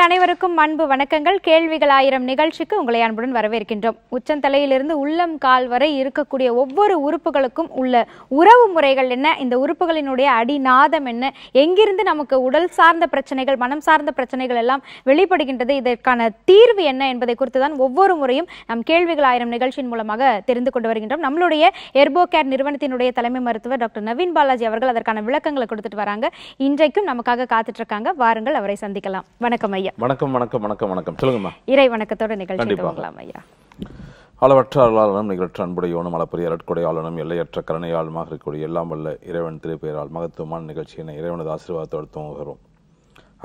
உங்கள் அனைவருக்கும் அன்பு வணக்கங்கள் கேள்விகள் ஆயிரம் நிகழ்ச்சிக்கு உங்களை அன்புடன் வரவேற்கின்றோம் உச்சந்தலையிலிருந்து உள்ளம் கால் வரை இருக்கக்கூடிய ஒவ்வொரு உறுப்புகளுக்கும் உள்ள உறவு முறைகள் என்ன இந்த உறுப்புகளினுடைய அடிநாதம் என்ன எங்கிருந்து நமக்கு உடல் சார்ந்த பிரச்சனைகள் மனம் சார்ந்த பிரச்சனைகள் எல்லாம் வெளிப்படுகின்றது இதற்கான தீர்வு என்ன என்பதை குறித்து தான் ஒவ்வொரு முறையும் நம் கேள்விகள் ஆயிரம் நிகழ்ச்சியின் மூலமாக தெரிந்து கொண்டு வருகின்றோம் நம்மளுடைய எர்போ கேர் நிறுவனத்தினுடைய தலைமை மருத்துவர் டாக்டர் நவீன் பாலாஜி அவர்கள் அதற்கான விளக்கங்களை கொடுத்துட்டு வராங்க இன்றைக்கும் நமக்காக காத்துட்டு இருக்காங்க வாருங்கள் அவரை சந்திக்கலாம் வணக்கம் ஐயா ஐயா வணக்கம் வணக்கம் வணக்கம் வணக்கம் சொல்லுங்கம்மா இறை வணக்கத்தோட நிகழ்ச்சி போகலாம் ஐயா அளவற்ற அருளாளனும் நிகழ்ற்ற அன்புடையவனும் அளப்பரிய அலட்கொடை ஆளுநரும் எல்லையற்ற கருணையாளுமாக இருக்கக்கூடிய எல்லாம் வல்ல இறைவன் திருப்பெயரால் மகத்துவமான நிகழ்ச்சியினை இறைவனது ஆசீர்வாதத்தோடு துவங்குகிறோம்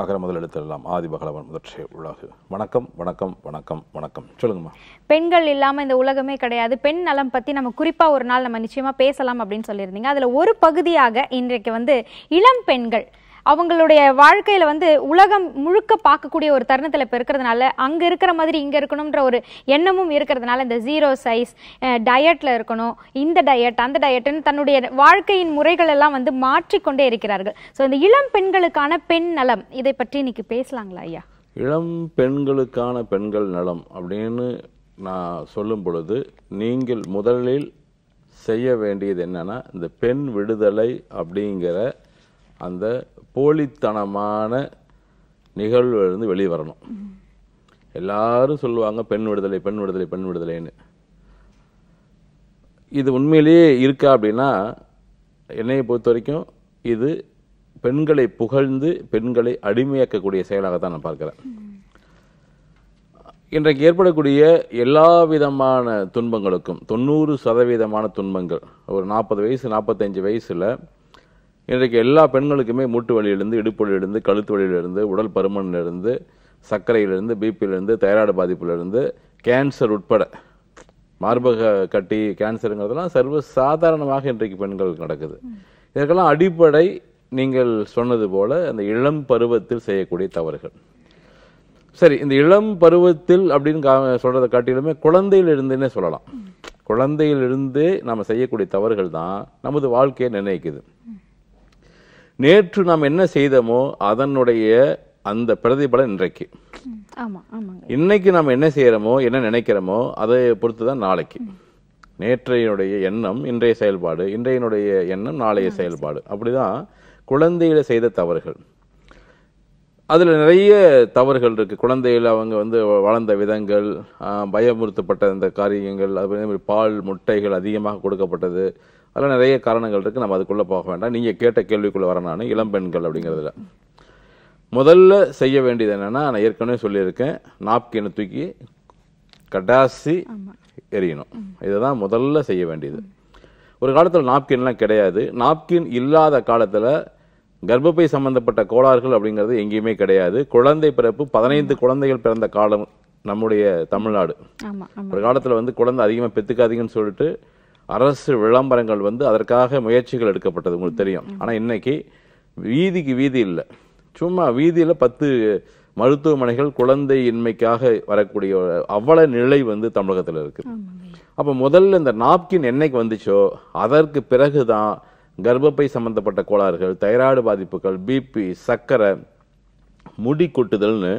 அகர முதல் எழுத்தெல்லாம் ஆதி பகலவன் முதற்றே உலகு வணக்கம் வணக்கம் வணக்கம் வணக்கம் சொல்லுங்கம்மா பெண்கள் இல்லாமல் இந்த உலகமே கிடையாது பெண் நலம் பற்றி நம்ம குறிப்பாக ஒரு நாள் நம்ம நிச்சயமாக பேசலாம் அப்படின்னு சொல்லியிருந்தீங்க அதில் ஒரு பகுதியாக இன்றைக்கு வந்து இளம் பெண்கள் அவங்களுடைய வாழ்க்கையில் வந்து உலகம் முழுக்க பார்க்கக்கூடிய ஒரு தருணத்தில் இப்போ இருக்கிறதுனால அங்கே இருக்கிற மாதிரி இங்கே இருக்கணுன்ற ஒரு எண்ணமும் இருக்கிறதுனால இந்த ஜீரோ சைஸ் டயட்டில் இருக்கணும் இந்த டயட் அந்த டயட்னு தன்னுடைய வாழ்க்கையின் முறைகள் எல்லாம் வந்து மாற்றிக்கொண்டே இருக்கிறார்கள் ஸோ இந்த இளம் பெண்களுக்கான பெண் நலம் இதை பற்றி இன்னைக்கு பேசலாங்களா ஐயா இளம் பெண்களுக்கான பெண்கள் நலம் அப்படின்னு நான் சொல்லும் பொழுது நீங்கள் முதலில் செய்ய வேண்டியது என்னென்னா இந்த பெண் விடுதலை அப்படிங்கிற அந்த போலித்தனமான நிகழ்வுலேருந்து வெளியே வரணும் எல்லாரும் சொல்லுவாங்க பெண் விடுதலை பெண் விடுதலை பெண் விடுதலைன்னு இது உண்மையிலேயே இருக்கா அப்படின்னா என்னையை பொறுத்த வரைக்கும் இது பெண்களை புகழ்ந்து பெண்களை அடிமையாக்கக்கூடிய செயலாகத்தான் நான் பார்க்குறேன் இன்றைக்கு ஏற்படக்கூடிய எல்லா விதமான துன்பங்களுக்கும் தொண்ணூறு சதவீதமான துன்பங்கள் ஒரு நாற்பது வயசு நாற்பத்தஞ்சு வயசில் இன்றைக்கு எல்லா பெண்களுக்குமே மூட்டு வழியிலிருந்து இடுப்பு வழியிலிருந்து கழுத்து வழியிலிருந்து உடல் பருமனிலிருந்து சர்க்கரையிலிருந்து பிபியிலிருந்து தைராய்டு பாதிப்புலேருந்து கேன்சர் உட்பட மார்பக கட்டி கேன்சருங்கிறதெல்லாம் சர்வ சாதாரணமாக இன்றைக்கு பெண்கள் நடக்குது இதற்கெல்லாம் அடிப்படை நீங்கள் சொன்னது போல அந்த இளம் பருவத்தில் செய்யக்கூடிய தவறுகள் சரி இந்த இளம் பருவத்தில் அப்படின்னு கா சொல்கிறத காட்டிலுமே குழந்தையிலிருந்துன்னே சொல்லலாம் குழந்தையிலிருந்து நம்ம செய்யக்கூடிய தவறுகள் தான் நமது வாழ்க்கையை நிர்ணயிக்குது நேற்று நாம் என்ன செய்தோமோ அதனுடைய அந்த பிரதிபலன் இன்றைக்கு இன்னைக்கு நாம் என்ன செய்யறோமோ என்ன நினைக்கிறோமோ அதை பொறுத்து தான் நாளைக்கு நேற்றையனுடைய எண்ணம் இன்றைய செயல்பாடு இன்றையினுடைய எண்ணம் நாளைய செயல்பாடு அப்படிதான் குழந்தையில செய்த தவறுகள் அதில் நிறைய தவறுகள் இருக்குது குழந்தையில் அவங்க வந்து வளர்ந்த விதங்கள் பயமுறுத்தப்பட்ட அந்த காரியங்கள் அது மாதிரி பால் முட்டைகள் அதிகமாக கொடுக்கப்பட்டது அதில் நிறைய காரணங்கள் இருக்குது நம்ம அதுக்குள்ளே போக வேண்டாம் நீங்கள் கேட்ட கேள்விக்குள்ளே வர நான் இளம்பெண்கள் அப்படிங்கிறதுல முதல்ல செய்ய வேண்டியது என்னென்னா நான் ஏற்கனவே சொல்லியிருக்கேன் நாப்கினை தூக்கி கடாசி எரியணும் இதுதான் முதல்ல செய்ய வேண்டியது ஒரு காலத்தில் நாப்கின்லாம் கிடையாது நாப்கின் இல்லாத காலத்தில் கர்ப்பப்பை சம்பந்தப்பட்ட கோளாறுகள் அப்படிங்கிறது எங்கேயுமே கிடையாது குழந்தை பிறப்பு பதினைந்து குழந்தைகள் பிறந்த காலம் நம்முடைய தமிழ்நாடு ஒரு காலத்தில் வந்து குழந்தை அதிகமாக பெற்றுக்காதீங்கன்னு சொல்லிட்டு அரசு விளம்பரங்கள் வந்து அதற்காக முயற்சிகள் எடுக்கப்பட்டது உங்களுக்கு தெரியும் ஆனால் இன்னைக்கு வீதிக்கு வீதி இல்லை சும்மா வீதியில் பத்து மருத்துவமனைகள் குழந்தை இன்மைக்காக வரக்கூடிய அவ்வளவு நிலை வந்து தமிழகத்தில் இருக்குது அப்போ முதல்ல இந்த நாப்கின் என்னைக்கு வந்துச்சோ அதற்கு பிறகு தான் கர்ப்பப்பை சம்பந்தப்பட்ட கோளாறுகள் தைராய்டு பாதிப்புகள் பிபி சர்க்கரை முடி கொட்டுதல்னு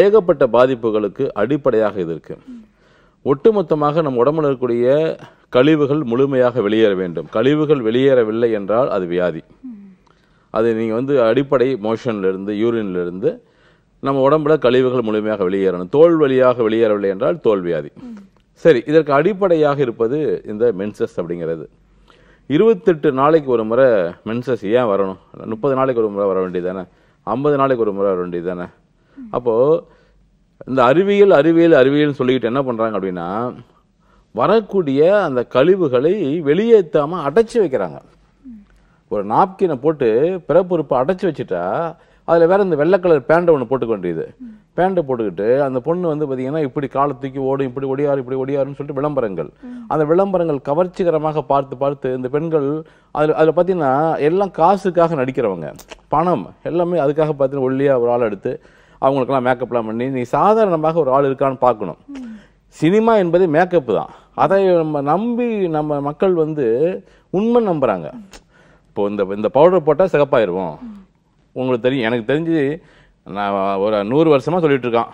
ஏகப்பட்ட பாதிப்புகளுக்கு அடிப்படையாக இது இருக்குது ஒட்டுமொத்தமாக நம் உடம்புல இருக்கக்கூடிய கழிவுகள் முழுமையாக வெளியேற வேண்டும் கழிவுகள் வெளியேறவில்லை என்றால் அது வியாதி அது நீங்கள் வந்து அடிப்படை மோஷன்லேருந்து யூரின்லேருந்து நம்ம உடம்புல கழிவுகள் முழுமையாக வெளியேறணும் தோல் வழியாக வெளியேறவில்லை என்றால் தோல் வியாதி சரி இதற்கு அடிப்படையாக இருப்பது இந்த மென்சஸ் அப்படிங்கிறது இருபத்தெட்டு நாளைக்கு ஒரு முறை மென்சஸ் ஏன் வரணும் முப்பது நாளைக்கு ஒரு முறை வர தானே ஐம்பது நாளைக்கு ஒரு முறை வர வேண்டியது தானே அப்போது இந்த அறிவியல் அறிவியல் அறிவியல்னு சொல்லிக்கிட்டு என்ன பண்ணுறாங்க அப்படின்னா வரக்கூடிய அந்த கழிவுகளை வெளியேற்றாமல் அடைச்சி வைக்கிறாங்க ஒரு நாப்கினை போட்டு பிறப்புறுப்பை அடைச்சி வச்சுட்டா அதில் வேறு இந்த வெள்ளை கலர் பேண்டை ஒன்று போட்டுக்க வேண்டியது பேண்டை போட்டுக்கிட்டு அந்த பொண்ணு வந்து பார்த்தீங்கன்னா இப்படி காலத்துக்கு தூக்கி ஓடும் இப்படி ஒடியாரு இப்படி ஒடியாருன்னு சொல்லிட்டு விளம்பரங்கள் அந்த விளம்பரங்கள் கவர்ச்சிகரமாக பார்த்து பார்த்து இந்த பெண்கள் அதில் அதில் பார்த்தீங்கன்னா எல்லாம் காசுக்காக நடிக்கிறவங்க பணம் எல்லாமே அதுக்காக பார்த்தீங்கன்னா ஒல்லியாக ஒரு ஆள் எடுத்து அவங்களுக்கெல்லாம் மேக்கப்லாம் பண்ணி நீ சாதாரணமாக ஒரு ஆள் இருக்கான்னு பார்க்கணும் சினிமா என்பது மேக்கப் தான் அதை நம்ம நம்பி நம்ம மக்கள் வந்து உண்மை நம்புகிறாங்க இப்போ இந்த இந்த பவுடர் போட்டால் சிகப்பாயிருவோம் உங்களுக்கு தெரியும் எனக்கு தெரிஞ்சு நான் ஒரு நூறு வருஷமாக சொல்லிகிட்டு இருக்கான்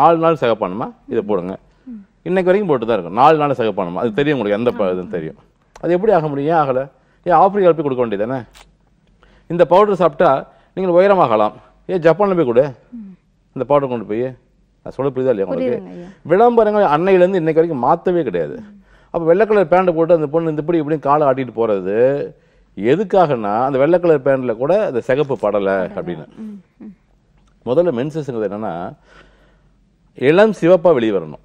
நாலு நாள் சிகப்பானுமா இதை போடுங்க இன்றைக்கு வரைக்கும் போட்டு தான் இருக்கும் நாலு நாள் சிகப்பானுமா அது தெரியும் உங்களுக்கு எந்த இதுன்னு தெரியும் அது எப்படி ஆக முடியும் ஏன் ஆகலை ஏன் ஆப்பிரிக்கா போய் கொடுக்க வேண்டியதானே இந்த பவுடர் சாப்பிட்டா நீங்கள் உயரமாகலாம் ஏன் ஜப்பானில் போய் கொடு இந்த பாட்டை கொண்டு போய் நான் சொல்ல புரியுதா இல்லையா உங்களுக்கு விளம்பரங்கள் அன்னையிலேருந்து இன்னைக்கு வரைக்கும் மாற்றவே கிடையாது அப்போ வெள்ளை கலர் பேண்ட் போட்டு அந்த பொண்ணு இந்த இப்படி இப்படி காலை ஆட்டிட்டு போகிறது எதுக்காகனா அந்த வெள்ளை கலர் பேண்டில் கூட அந்த சிகப்பு படலை அப்படின்னு முதல்ல மென்சஸ்ங்கிறது என்னென்னா இளம் சிவப்பாக வெளியே வரணும்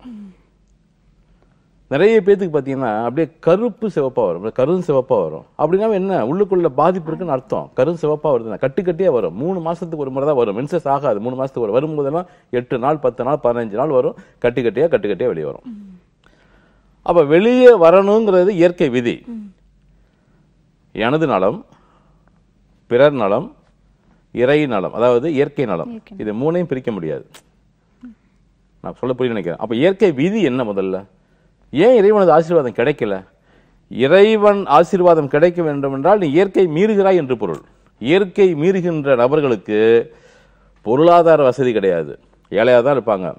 நிறைய பேத்துக்கு பார்த்தீங்கன்னா அப்படியே கருப்பு சிவப்பாக வரும் கருண் சிவப்பாக வரும் அப்படின்னா என்ன உள்ளுக்குள்ள பாதிப்பு இருக்குன்னு அர்த்தம் கருண் சிவப்பாக வருதுன்னா கட்டி கட்டியாக வரும் மூணு மாதத்துக்கு ஒரு முறை தான் வரும் மென்சஸ் ஆகாது மூணு மாதத்துக்கு வரும் வரும்போதெல்லாம் எட்டு நாள் பத்து நாள் பதினஞ்சு நாள் வரும் கட்டி கட்டியாக கட்டி கட்டியாக வெளியே வரும் அப்போ வெளியே வரணுங்கிறது இயற்கை விதி எனது நலம் பிறர் நலம் இறை நலம் அதாவது இயற்கை நலம் இது மூணையும் பிரிக்க முடியாது நான் சொல்ல புரிய நினைக்கிறேன் அப்போ இயற்கை விதி என்ன முதல்ல ஏன் இறைவனது ஆசீர்வாதம் கிடைக்கல இறைவன் ஆசீர்வாதம் கிடைக்க வேண்டும் என்றால் நீ இயற்கை மீறுகிறாய் என்று பொருள் இயற்கை மீறுகின்ற நபர்களுக்கு பொருளாதார வசதி கிடையாது ஏழையாக தான் இருப்பாங்க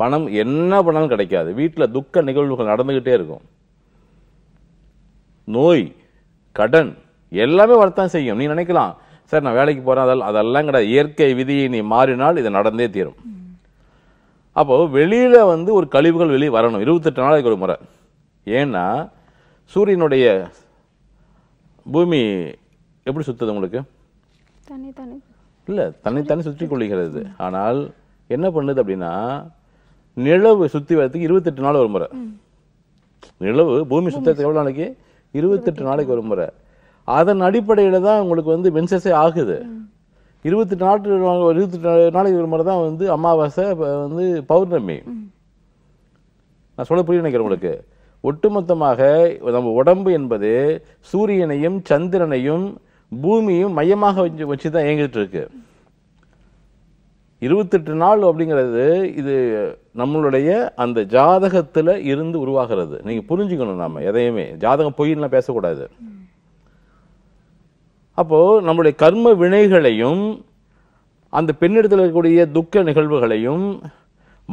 பணம் என்ன பண்ணாலும் கிடைக்காது வீட்டில் துக்க நிகழ்வுகள் நடந்துக்கிட்டே இருக்கும் நோய் கடன் எல்லாமே வரத்தான் செய்யும் நீ நினைக்கலாம் சார் நான் வேலைக்கு போகிறேன் அதெல்லாம் அதெல்லாம் கிடையாது இயற்கை விதியை நீ மாறினால் இதை நடந்தே தீரும் அப்போது வெளியில் வந்து ஒரு கழிவுகள் வெளியே வரணும் இருபத்தெட்டு நாளைக்கு ஒரு முறை ஏன்னா சூரியனுடைய பூமி எப்படி சுற்றுது உங்களுக்கு இல்லை தன்னைத்தானே சுற்றி கொள்ளுகிறது ஆனால் என்ன பண்ணுது அப்படின்னா நிலவு சுற்றி வரதுக்கு இருபத்தெட்டு நாள் ஒரு முறை நிலவு பூமி சுத்தத்துக்கு எவ்வளோ நாளைக்கு இருபத்தெட்டு நாளைக்கு ஒரு முறை அதன் அடிப்படையில் தான் உங்களுக்கு வந்து மென்சஸே ஆகுது இருபத்தி நாட்டு இருபத்தி நாளைக்கு ஒரு முறை தான் வந்து அமாவாசை வந்து பௌர்ணமி நான் சொல்ல புரிய நினைக்கிறேன் உங்களுக்கு ஒட்டுமொத்தமாக நம்ம உடம்பு என்பது சூரியனையும் சந்திரனையும் பூமியும் மையமாக வச்சு வச்சு தான் இயங்கிட்டு இருக்கு இருபத்தெட்டு நாள் அப்படிங்கிறது இது நம்மளுடைய அந்த ஜாதகத்தில் இருந்து உருவாகிறது நீங்கள் புரிஞ்சுக்கணும் நாம் எதையுமே ஜாதகம் பொயின்லாம் பேசக்கூடாது அப்போது நம்முடைய கர்ம வினைகளையும் அந்த பெண்ணிடத்தில் இருக்கக்கூடிய துக்க நிகழ்வுகளையும்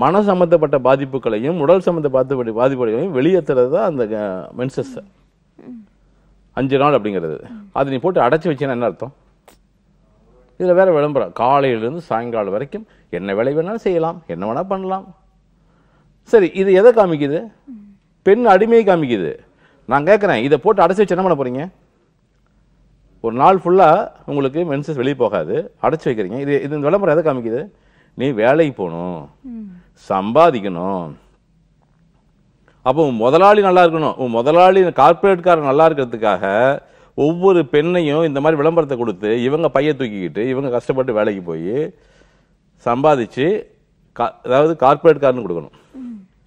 மன சம்மந்தப்பட்ட பாதிப்புகளையும் உடல் சம்மந்தப்பட்ட பாதிப்புகளையும் வெளியேற்றுறது தான் அந்த மென்சஸ் அஞ்சு நாள் அப்படிங்கிறது அது நீ போட்டு அடைச்சி வச்சுன்னா என்ன அர்த்தம் இதில் வேறு விளம்பரம் காலையிலேருந்து சாயங்காலம் வரைக்கும் என்ன வேலை வேணாலும் செய்யலாம் என்ன வேணால் பண்ணலாம் சரி இது எதை காமிக்குது பெண் அடிமையை காமிக்குது நான் கேட்குறேன் இதை போட்டு அடைச்சி வச்சு என்ன பண்ண போகிறீங்க ஒரு நாள் ஃபுல்லாக உங்களுக்கு மென்சஸ் வெளியே போகாது அடைச்சி வைக்கிறீங்க இது இது இந்த விளம்பரம் எதை காமிக்குது நீ வேலைக்கு போகணும் சம்பாதிக்கணும் அப்போ உன் முதலாளி நல்லா இருக்கணும் உன் முதலாளி கார்பரேட்காரர் நல்லா இருக்கிறதுக்காக ஒவ்வொரு பெண்ணையும் இந்த மாதிரி விளம்பரத்தை கொடுத்து இவங்க பைய தூக்கிக்கிட்டு இவங்க கஷ்டப்பட்டு வேலைக்கு போய் சம்பாதிச்சு கா அதாவது கார்பரேட்காரன்னு கொடுக்கணும்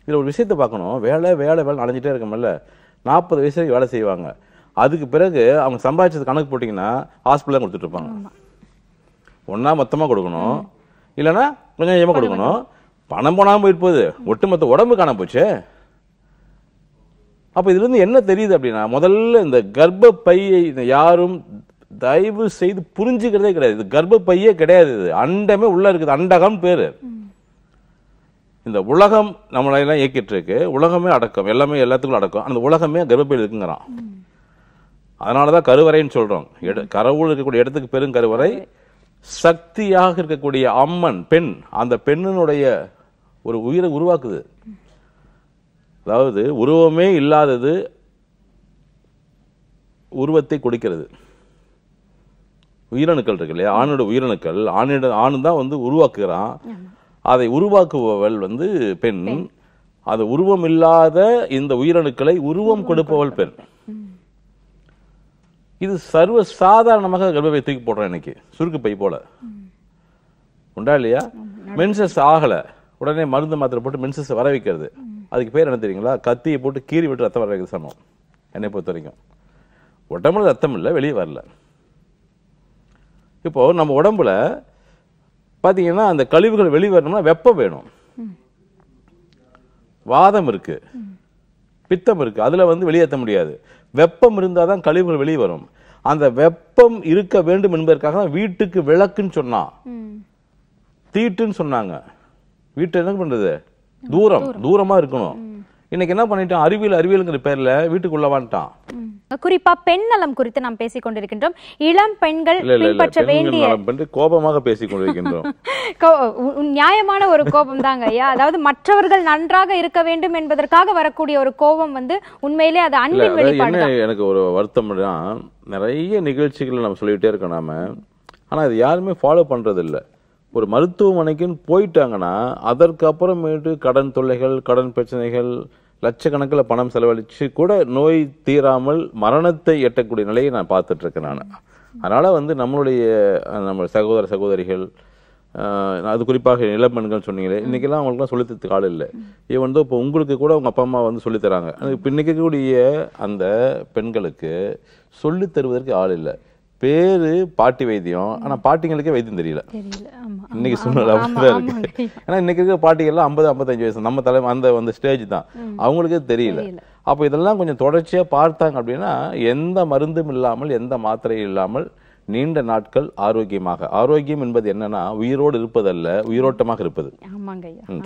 இதில் ஒரு விஷயத்தை பார்க்கணும் வேலை வேலை வேலை அடைஞ்சிட்டே இருக்கமில்ல நாற்பது வயசு வரைக்கும் வேலை செய்வாங்க அதுக்கு பிறகு அவங்க சம்பாதிச்சது கணக்கு போட்டிங்கன்னா ஹாஸ்பிட்டலாக கொடுத்துட்டு இருப்பாங்க ஒன்றா மொத்தமாக கொடுக்கணும் இல்லைன்னா கொஞ்சம் கொஞ்சமாக கொடுக்கணும் பணம் போனாமல் போயிருப்போது ஒட்டுமொத்த உடம்பு காண போச்சு அப்போ இதுலேருந்து என்ன தெரியுது அப்படின்னா முதல்ல இந்த கர்ப்பப்பையை யாரும் தயவு செய்து புரிஞ்சுக்கிறதே கிடையாது இது கர்ப்பப்பையே கிடையாது இது அண்டமே உள்ளே இருக்குது அண்டகம் பேர் இந்த உலகம் நம்மளெல்லாம் இயக்கிட்டு இருக்கு உலகமே அடக்கம் எல்லாமே எல்லாத்துக்கும் அடக்கம் அந்த உலகமே கர்ப்பப்பையில் இருக்குங்கிறான் அதனால தான் கருவறைன்னு சொல்கிறோம் எடு இருக்கக்கூடிய இடத்துக்கு பெரும் கருவறை சக்தியாக இருக்கக்கூடிய அம்மன் பெண் அந்த பெண்ணினுடைய ஒரு உயிரை உருவாக்குது அதாவது உருவமே இல்லாதது உருவத்தை கொடுக்கிறது உயிரணுக்கள் இருக்கு இல்லையா ஆணோட உயிரணுக்கள் ஆணிட ஆணு தான் வந்து உருவாக்குகிறான் அதை உருவாக்குபவள் வந்து பெண் அது உருவம் இல்லாத இந்த உயிரணுக்களை உருவம் கொடுப்பவள் பெண் இது சர்வ சாதாரணமாக கர்ப்பப்பை தூக்கி போடுறோம் இன்னைக்கு சுருக்கு பை போல உண்டா இல்லையா மென்சஸ் ஆகலை உடனே மருந்து மாத்திரை போட்டு மென்சஸ் வர வைக்கிறது அதுக்கு பேர் என்ன தெரியுங்களா கத்தியை போட்டு கீறி விட்டு ரத்தம் வர வைக்கிறது சமம் என்னை பொறுத்த வரைக்கும் உடம்புல ரத்தம் இல்லை வெளியே வரல இப்போ நம்ம உடம்புல பார்த்தீங்கன்னா அந்த கழிவுகள் வெளியே வரணும்னா வெப்பம் வேணும் வாதம் இருக்குது பித்தம் இருக்குது அதில் வந்து வெளியேற்ற முடியாது வெப்பம் இருந்தால் தான் கழிவுகள் வெளியே வரும் அந்த வெப்பம் இருக்க வேண்டும் என்பதற்காக தான் வீட்டுக்கு விளக்குன்னு சொன்னான் தீட்டுன்னு சொன்னாங்க வீட்டை என்ன பண்ணுறது தூரம் தூரமாக இருக்கணும் இன்னைக்கு என்ன பண்ணிட்டான் அறிவியல் அறிவியலுங்கிற பேர்ல வீட்டுக்குள்ள வந்துட்டான் குறிப்பா பெண் நலம் குறித்து நாம் பேசிக் கொண்டிருக்கின்றோம் இளம் பெண்கள் பின்பற்ற வேண்டிய கோபமாக பேசிக் கொண்டிருக்கின்றோம் நியாயமான ஒரு கோபம் தாங்க ஐயா அதாவது மற்றவர்கள் நன்றாக இருக்க வேண்டும் என்பதற்காக வரக்கூடிய ஒரு கோபம் வந்து உண்மையிலே அது அன்பின் வெளிப்பாடு எனக்கு ஒரு வருத்தம் நிறைய நிகழ்ச்சிகளை நம்ம சொல்லிட்டே இருக்கோம் நாம ஆனா அது யாருமே ஃபாலோ பண்றது இல்லை ஒரு மருத்துவமனைக்குன்னு போயிட்டாங்கன்னா அதற்கு அப்புறமேட்டு கடன் தொல்லைகள் கடன் பிரச்சனைகள் லட்சக்கணக்கில் பணம் செலவழித்து கூட நோய் தீராமல் மரணத்தை எட்டக்கூடிய நிலையை நான் பார்த்துட்ருக்கேன் நான் அதனால் வந்து நம்மளுடைய நம்ம சகோதர சகோதரிகள் அது குறிப்பாக பெண்கள் சொன்னீங்களே இன்றைக்கெல்லாம் அவங்களுக்குலாம் சொல்லித்தரத்துக்கு ஆள் இல்லை இவன் வந்து இப்போ உங்களுக்கு கூட அவங்க அப்பா அம்மா வந்து சொல்லித்தராங்க இப்போ இன்றைக்கக்கூடிய கூடிய அந்த பெண்களுக்கு சொல்லித்தருவதற்கு ஆள் இல்லை பேரு பாட்டி வைத்தியம் ஆனா பாட்டிங்களுக்கே வைத்தியம் தெரியல இன்னைக்கு சூழ்நிலை அப்படிதான் இருக்கு ஏன்னா இன்னைக்கு இருக்கிற பாட்டிகள்லாம் ஐம்பது ஐம்பத்தஞ்சு வயசு நம்ம தலை அந்த அந்த ஸ்டேஜ் தான் அவங்களுக்கே தெரியல அப்போ இதெல்லாம் கொஞ்சம் தொடர்ச்சியா பார்த்தாங்க அப்படின்னா எந்த மருந்தும் இல்லாமல் எந்த மாத்திரையும் இல்லாமல் நீண்ட நாட்கள் ஆரோக்கியமாக ஆரோக்கியம் என்பது என்னன்னா உயிரோடு இருப்பதல்ல உயிரோட்டமாக இருப்பது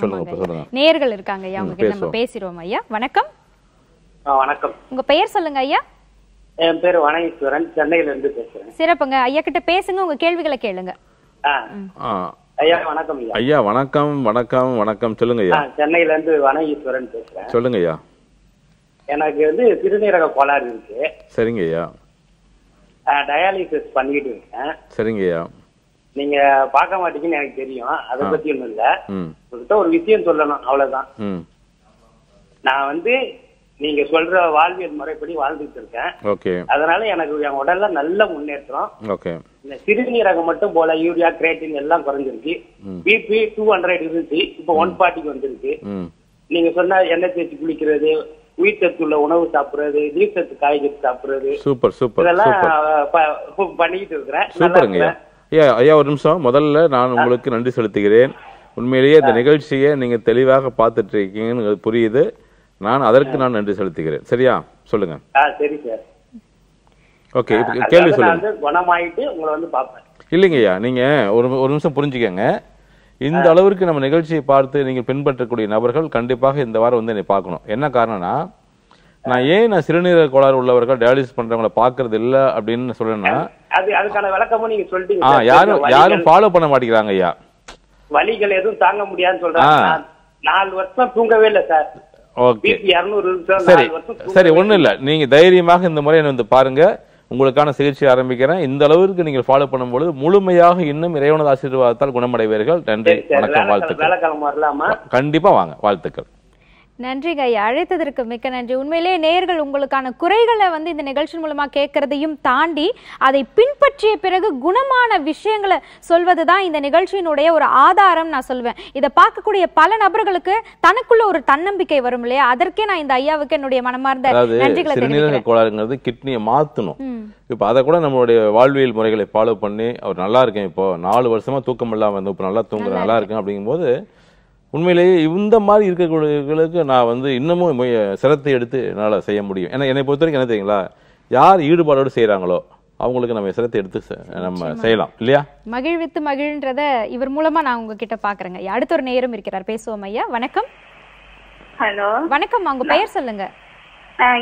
சொல்லுங்க நேர்கள் இருக்காங்க ஐயா உங்ககிட்ட ஐயா வணக்கம் வணக்கம் உங்க பெயர் சொல்லுங்க ஐயா என் பேர் வனேஸ்வரன் சென்னையில இருந்து பேசுறேன் சிறப்புங்க ஐயா கிட்ட பேசுங்க உங்க கேள்விகளை கேளுங்க ஐயா வணக்கம் ஐயா ஐயா வணக்கம் வணக்கம் வணக்கம் சொல்லுங்க ஐயா சென்னையில இருந்து வனேஸ்வரன் பேசுறேன் சொல்லுங்க ஐயா எனக்கு வந்து சிறுநீரக கோளாறு இருக்கு சரிங்க ஐயா டயாலிசிஸ் பண்ணிட்டு இருக்கேன் சரிங்க ஐயா நீங்க பார்க்க மாட்டீங்கன்னு எனக்கு தெரியும் அதை பத்தி ஒண்ணும் இல்ல உங்ககிட்ட ஒரு விஷயம் சொல்லணும் அவ்வளவுதான் நான் வந்து நீங்க சொல்ற வாழ்வியல் முறைப்படி வாழ்ந்துட்டு இருக்கேன் ஓகே அதனால எனக்கு என் உடல்ல நல்ல முன்னேற்றம் ஓகே இந்த சிறுநீரகம் மட்டும் போல யூரியா கிரேட்டின் எல்லாம் குறைஞ்சிருக்கு பிபி டூ ஹண்ட்ரட் இருந்துச்சு இப்போ ஒன் ஃபார்ட்டிக்கு வந்திருக்கு நீங்க சொன்ன எண்ணெய் தேய்ச்சி குளிக்கிறது உயிர் உள்ள உணவு சாப்பிடுறது நீர் சத்து காய்கறி சாப்பிடுறது சூப்பர் சூப்பர் இதெல்லாம் பண்ணிக்கிட்டு இருக்கிறேன் சூப்பருங்க ஐயா ஐயா ஒரு நிமிஷம் முதல்ல நான் உங்களுக்கு நன்றி செலுத்துகிறேன் உண்மையிலேயே இந்த நிகழ்ச்சியை நீங்கள் தெளிவாக பார்த்துட்டு இருக்கீங்கன்னு புரியுது நான் அதற்கு நான் நன்றி செலுத்துகிறேன் சரியா சொல்லுங்க சரி சார் ஓகே கேள்வி சொல்லுங்க குணமாயிட்டு உங்களை வந்து பார்ப்பேன் இல்லைங்கய்யா நீங்க ஒரு ஒரு நிமிஷம் புரிஞ்சுக்கங்க இந்த அளவிற்கு நம்ம நிகழ்ச்சியை பார்த்து நீங்கள் பின்பற்றக்கூடிய நபர்கள் கண்டிப்பாக இந்த வாரம் வந்து என்னை பார்க்கணும் என்ன காரணம்னா நான் ஏன் நான் சிறுநீரக கோளாறு உள்ளவர்கள் டயாலிசிஸ் பண்றவங்கள பாக்குறது இல்ல அப்படின்னு சொல்றேன்னா ஆ யாரும் யாரும் ஃபாலோ பண்ண மாட்டேங்கிறாங்க ஐயா வலிகள் எதுவும் தாங்க முடியாதுன்னு சொல்றாங்க நாலு வருஷம் தூங்கவே இல்லை சார் ஓகே சரி சரி ஒன்றும் இல்ல நீங்க தைரியமாக இந்த முறை என்னை வந்து பாருங்க உங்களுக்கான சிகிச்சை ஆரம்பிக்கிறேன் இந்த அளவிற்கு நீங்க ஃபாலோ பண்ணும்போது முழுமையாக இன்னும் இறைவனது ஆசீர்வாதத்தால் குணமடைவீர்கள் நன்றி வணக்கம் வாழ்த்துக்கள் கண்டிப்பா வாங்க வாழ்த்துக்கள் நன்றிங்க ஐயா அழைத்ததற்கு மிக்க நன்றி உண்மையிலேயே நேர்கள் உங்களுக்கான குறைகளை வந்து இந்த நிகழ்ச்சி மூலமா கேட்கறதையும் தாண்டி அதை பின்பற்றிய பிறகு குணமான விஷயங்களை சொல்வதுதான் இந்த நிகழ்ச்சியினுடைய ஒரு ஆதாரம் நான் சொல்வேன் இதை பார்க்கக்கூடிய பல நபர்களுக்கு தனக்குள்ள ஒரு தன்னம்பிக்கை வரும் இல்லையா அதற்கே நான் இந்த ஐயாவுக்கு என்னுடைய மனமார்ந்த நன்றிகளை சிறுநீரக கோளாறுங்கிறது கிட்னியை மாத்தணும் இப்போ அதை கூட நம்மளுடைய வாழ்வியல் முறைகளை ஃபாலோ பண்ணி அவர் நல்லா இருக்கேன் இப்போ நாலு வருஷமா தூக்கம் இல்லாமல் வந்து இப்போ நல்லா தூங்குறேன் நல்லா இருக்கேன் அப்படிங்கும்போது உண்மையிலேயே இந்த மாதிரி இருக்கக்கூடியவர்களுக்கு நான் வந்து இன்னமும் சிரத்தை எடுத்து என்னால் செய்ய முடியும் ஏன்னா என்னை பொறுத்த வரைக்கும் என்ன தெரியுங்களா யார் ஈடுபாடோடு செய்கிறாங்களோ அவங்களுக்கு நம்ம சிரத்தை எடுத்து நம்ம செய்யலாம் இல்லையா மகிழ்வித்து மகிழ்ன்றத இவர் மூலமா நான் உங்ககிட்ட பாக்குறேங்க அடுத்த ஒரு நேரம் இருக்கிறார் பேசுவோம் ஐயா வணக்கம் ஹலோ வணக்கம் உங்க பெயர் சொல்லுங்க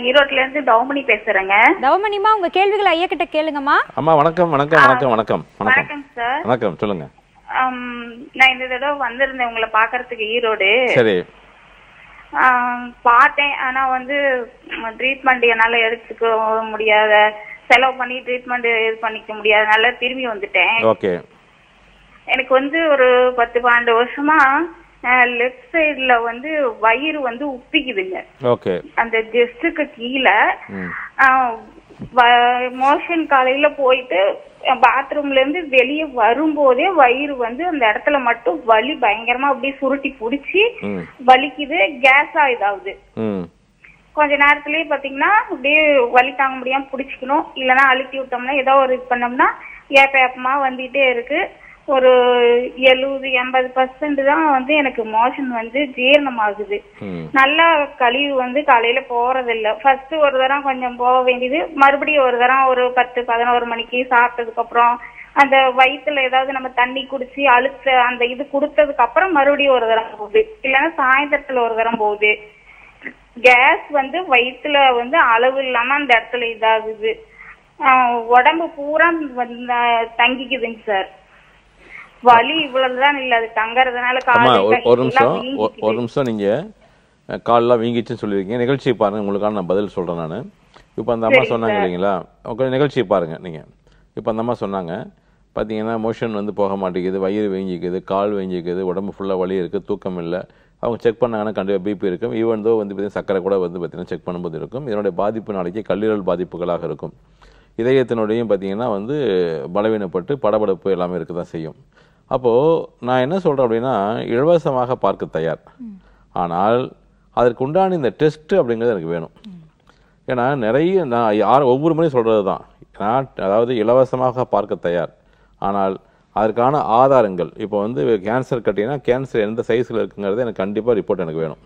ஈரோட்ல இருந்து தவமணி பேசுறேங்க தவமணிமா உங்க கேள்விகளை ஐயா கிட்ட கேளுங்கம்மா அம்மா வணக்கம் வணக்கம் வணக்கம் வணக்கம் வணக்கம் சார் வணக்கம் சொல்லுங்க நான் இந்த தடவை வந்திருந்தேன் உங்களை பாக்குறதுக்கு ஈரோடு சரி பார்த்தேன் ஆனா வந்து ட்ரீட்மெண்ட் என்னால எடுத்துக்க முடியாத செலவு பண்ணி ட்ரீட்மெண்ட் இது பண்ணிக்க முடியாதனால திரும்பி வந்துட்டேன் ஓகே எனக்கு வந்து ஒரு பத்து பன்னெண்டு வருஷமா லெஃப்ட் சைடுல வந்து வயிறு வந்து உப்பிக்குதுங்க ஓகே அந்த ஜெஸ்டுக்கு கீழே மோஷன் காலையில போயிட்டு பாத்ரூம்லேருந்து வெளியே வரும்போதே வயிறு வந்து அந்த இடத்துல மட்டும் வலி பயங்கரமா அப்படியே சுருட்டி புடிச்சு வலிக்குது கேஸா இதாகுது கொஞ்ச நேரத்துலயே பாத்தீங்கன்னா அப்படியே வலி தாங்க முடியாம புடிச்சுக்கணும் இல்லைன்னா அழுத்தி விட்டோம்னா ஏதோ ஒரு இது பண்ணோம்னா ஏப்ப ஏப்பமா வந்துட்டே இருக்கு ஒரு எழுபது எண்பது பர்சன்ட் தான் வந்து எனக்கு மோஷன் வந்து ஜீரணம் ஆகுது நல்லா கழிவு வந்து காலையில போறது இல்ல ஃபர்ஸ்ட் ஒரு தரம் கொஞ்சம் போக வேண்டியது மறுபடியும் ஒரு தரம் ஒரு பத்து பதினோரு மணிக்கு சாப்பிட்டதுக்கு அப்புறம் அந்த வயிற்றுல ஏதாவது நம்ம தண்ணி குடிச்சு அழுத்த அந்த இது கொடுத்ததுக்கு அப்புறம் மறுபடியும் ஒரு தரம் போகுது இல்லைன்னா சாயந்தரத்துல ஒரு தரம் போகுது கேஸ் வந்து வயிற்றுல வந்து அளவு இல்லாம அந்த இடத்துல இதாகுது உடம்பு பூரா தங்கிக்குதுங்க சார் வலி இவ்வளவுதான் இல்ல அது தங்கறதுனால ஒரு நிமிஷம் ஒரு நிமிஷம் நீங்க கால்லாம் வீங்கிச்சுன்னு சொல்லியிருக்கீங்க நிகழ்ச்சியை பாருங்க உங்களுக்கான நான் பதில் சொல்றேன் நான் இப்போ அந்த அம்மா சொன்னாங்க இல்லைங்களா கொஞ்சம் நிகழ்ச்சியை பாருங்க நீங்க இப்போ அந்த அம்மா சொன்னாங்க பார்த்தீங்கன்னா மோஷன் வந்து போக மாட்டேங்குது வயிறு வீங்கிக்குது கால் வீங்கிக்குது உடம்பு ஃபுல்லாக வலி இருக்குது தூக்கம் இல்லை அவங்க செக் பண்ணாங்கன்னா கண்டிப்பாக பிபி இருக்கும் ஈவன் தோ வந்து பார்த்தீங்கன்னா சக்கரை கூட வந்து பார்த்தீங்கன்னா செக் பண்ணும்போது இருக்கும் இதனுடைய பாதிப்பு நாளைக்கு கல்லீரல் பாதிப்புகளாக இருக்கும் இதயத்தினுடையும் பார்த்தீங்கன்னா வந்து பலவீனப்பட்டு படபடப்பு எல்லாமே இருக்க தான் செய்யும் அப்போது நான் என்ன சொல்கிறேன் அப்படின்னா இலவசமாக பார்க்க தயார் ஆனால் அதற்கு உண்டான இந்த டெஸ்ட்டு அப்படிங்கிறது எனக்கு வேணும் ஏன்னா நிறைய நான் யார் ஒவ்வொரு முறையும் சொல்கிறது தான் நான் அதாவது இலவசமாக பார்க்க தயார் ஆனால் அதற்கான ஆதாரங்கள் இப்போ வந்து கேன்சர் கட்டிங்கன்னா கேன்சர் எந்த சைஸில் இருக்குங்கிறது எனக்கு கண்டிப்பாக ரிப்போர்ட் எனக்கு வேணும்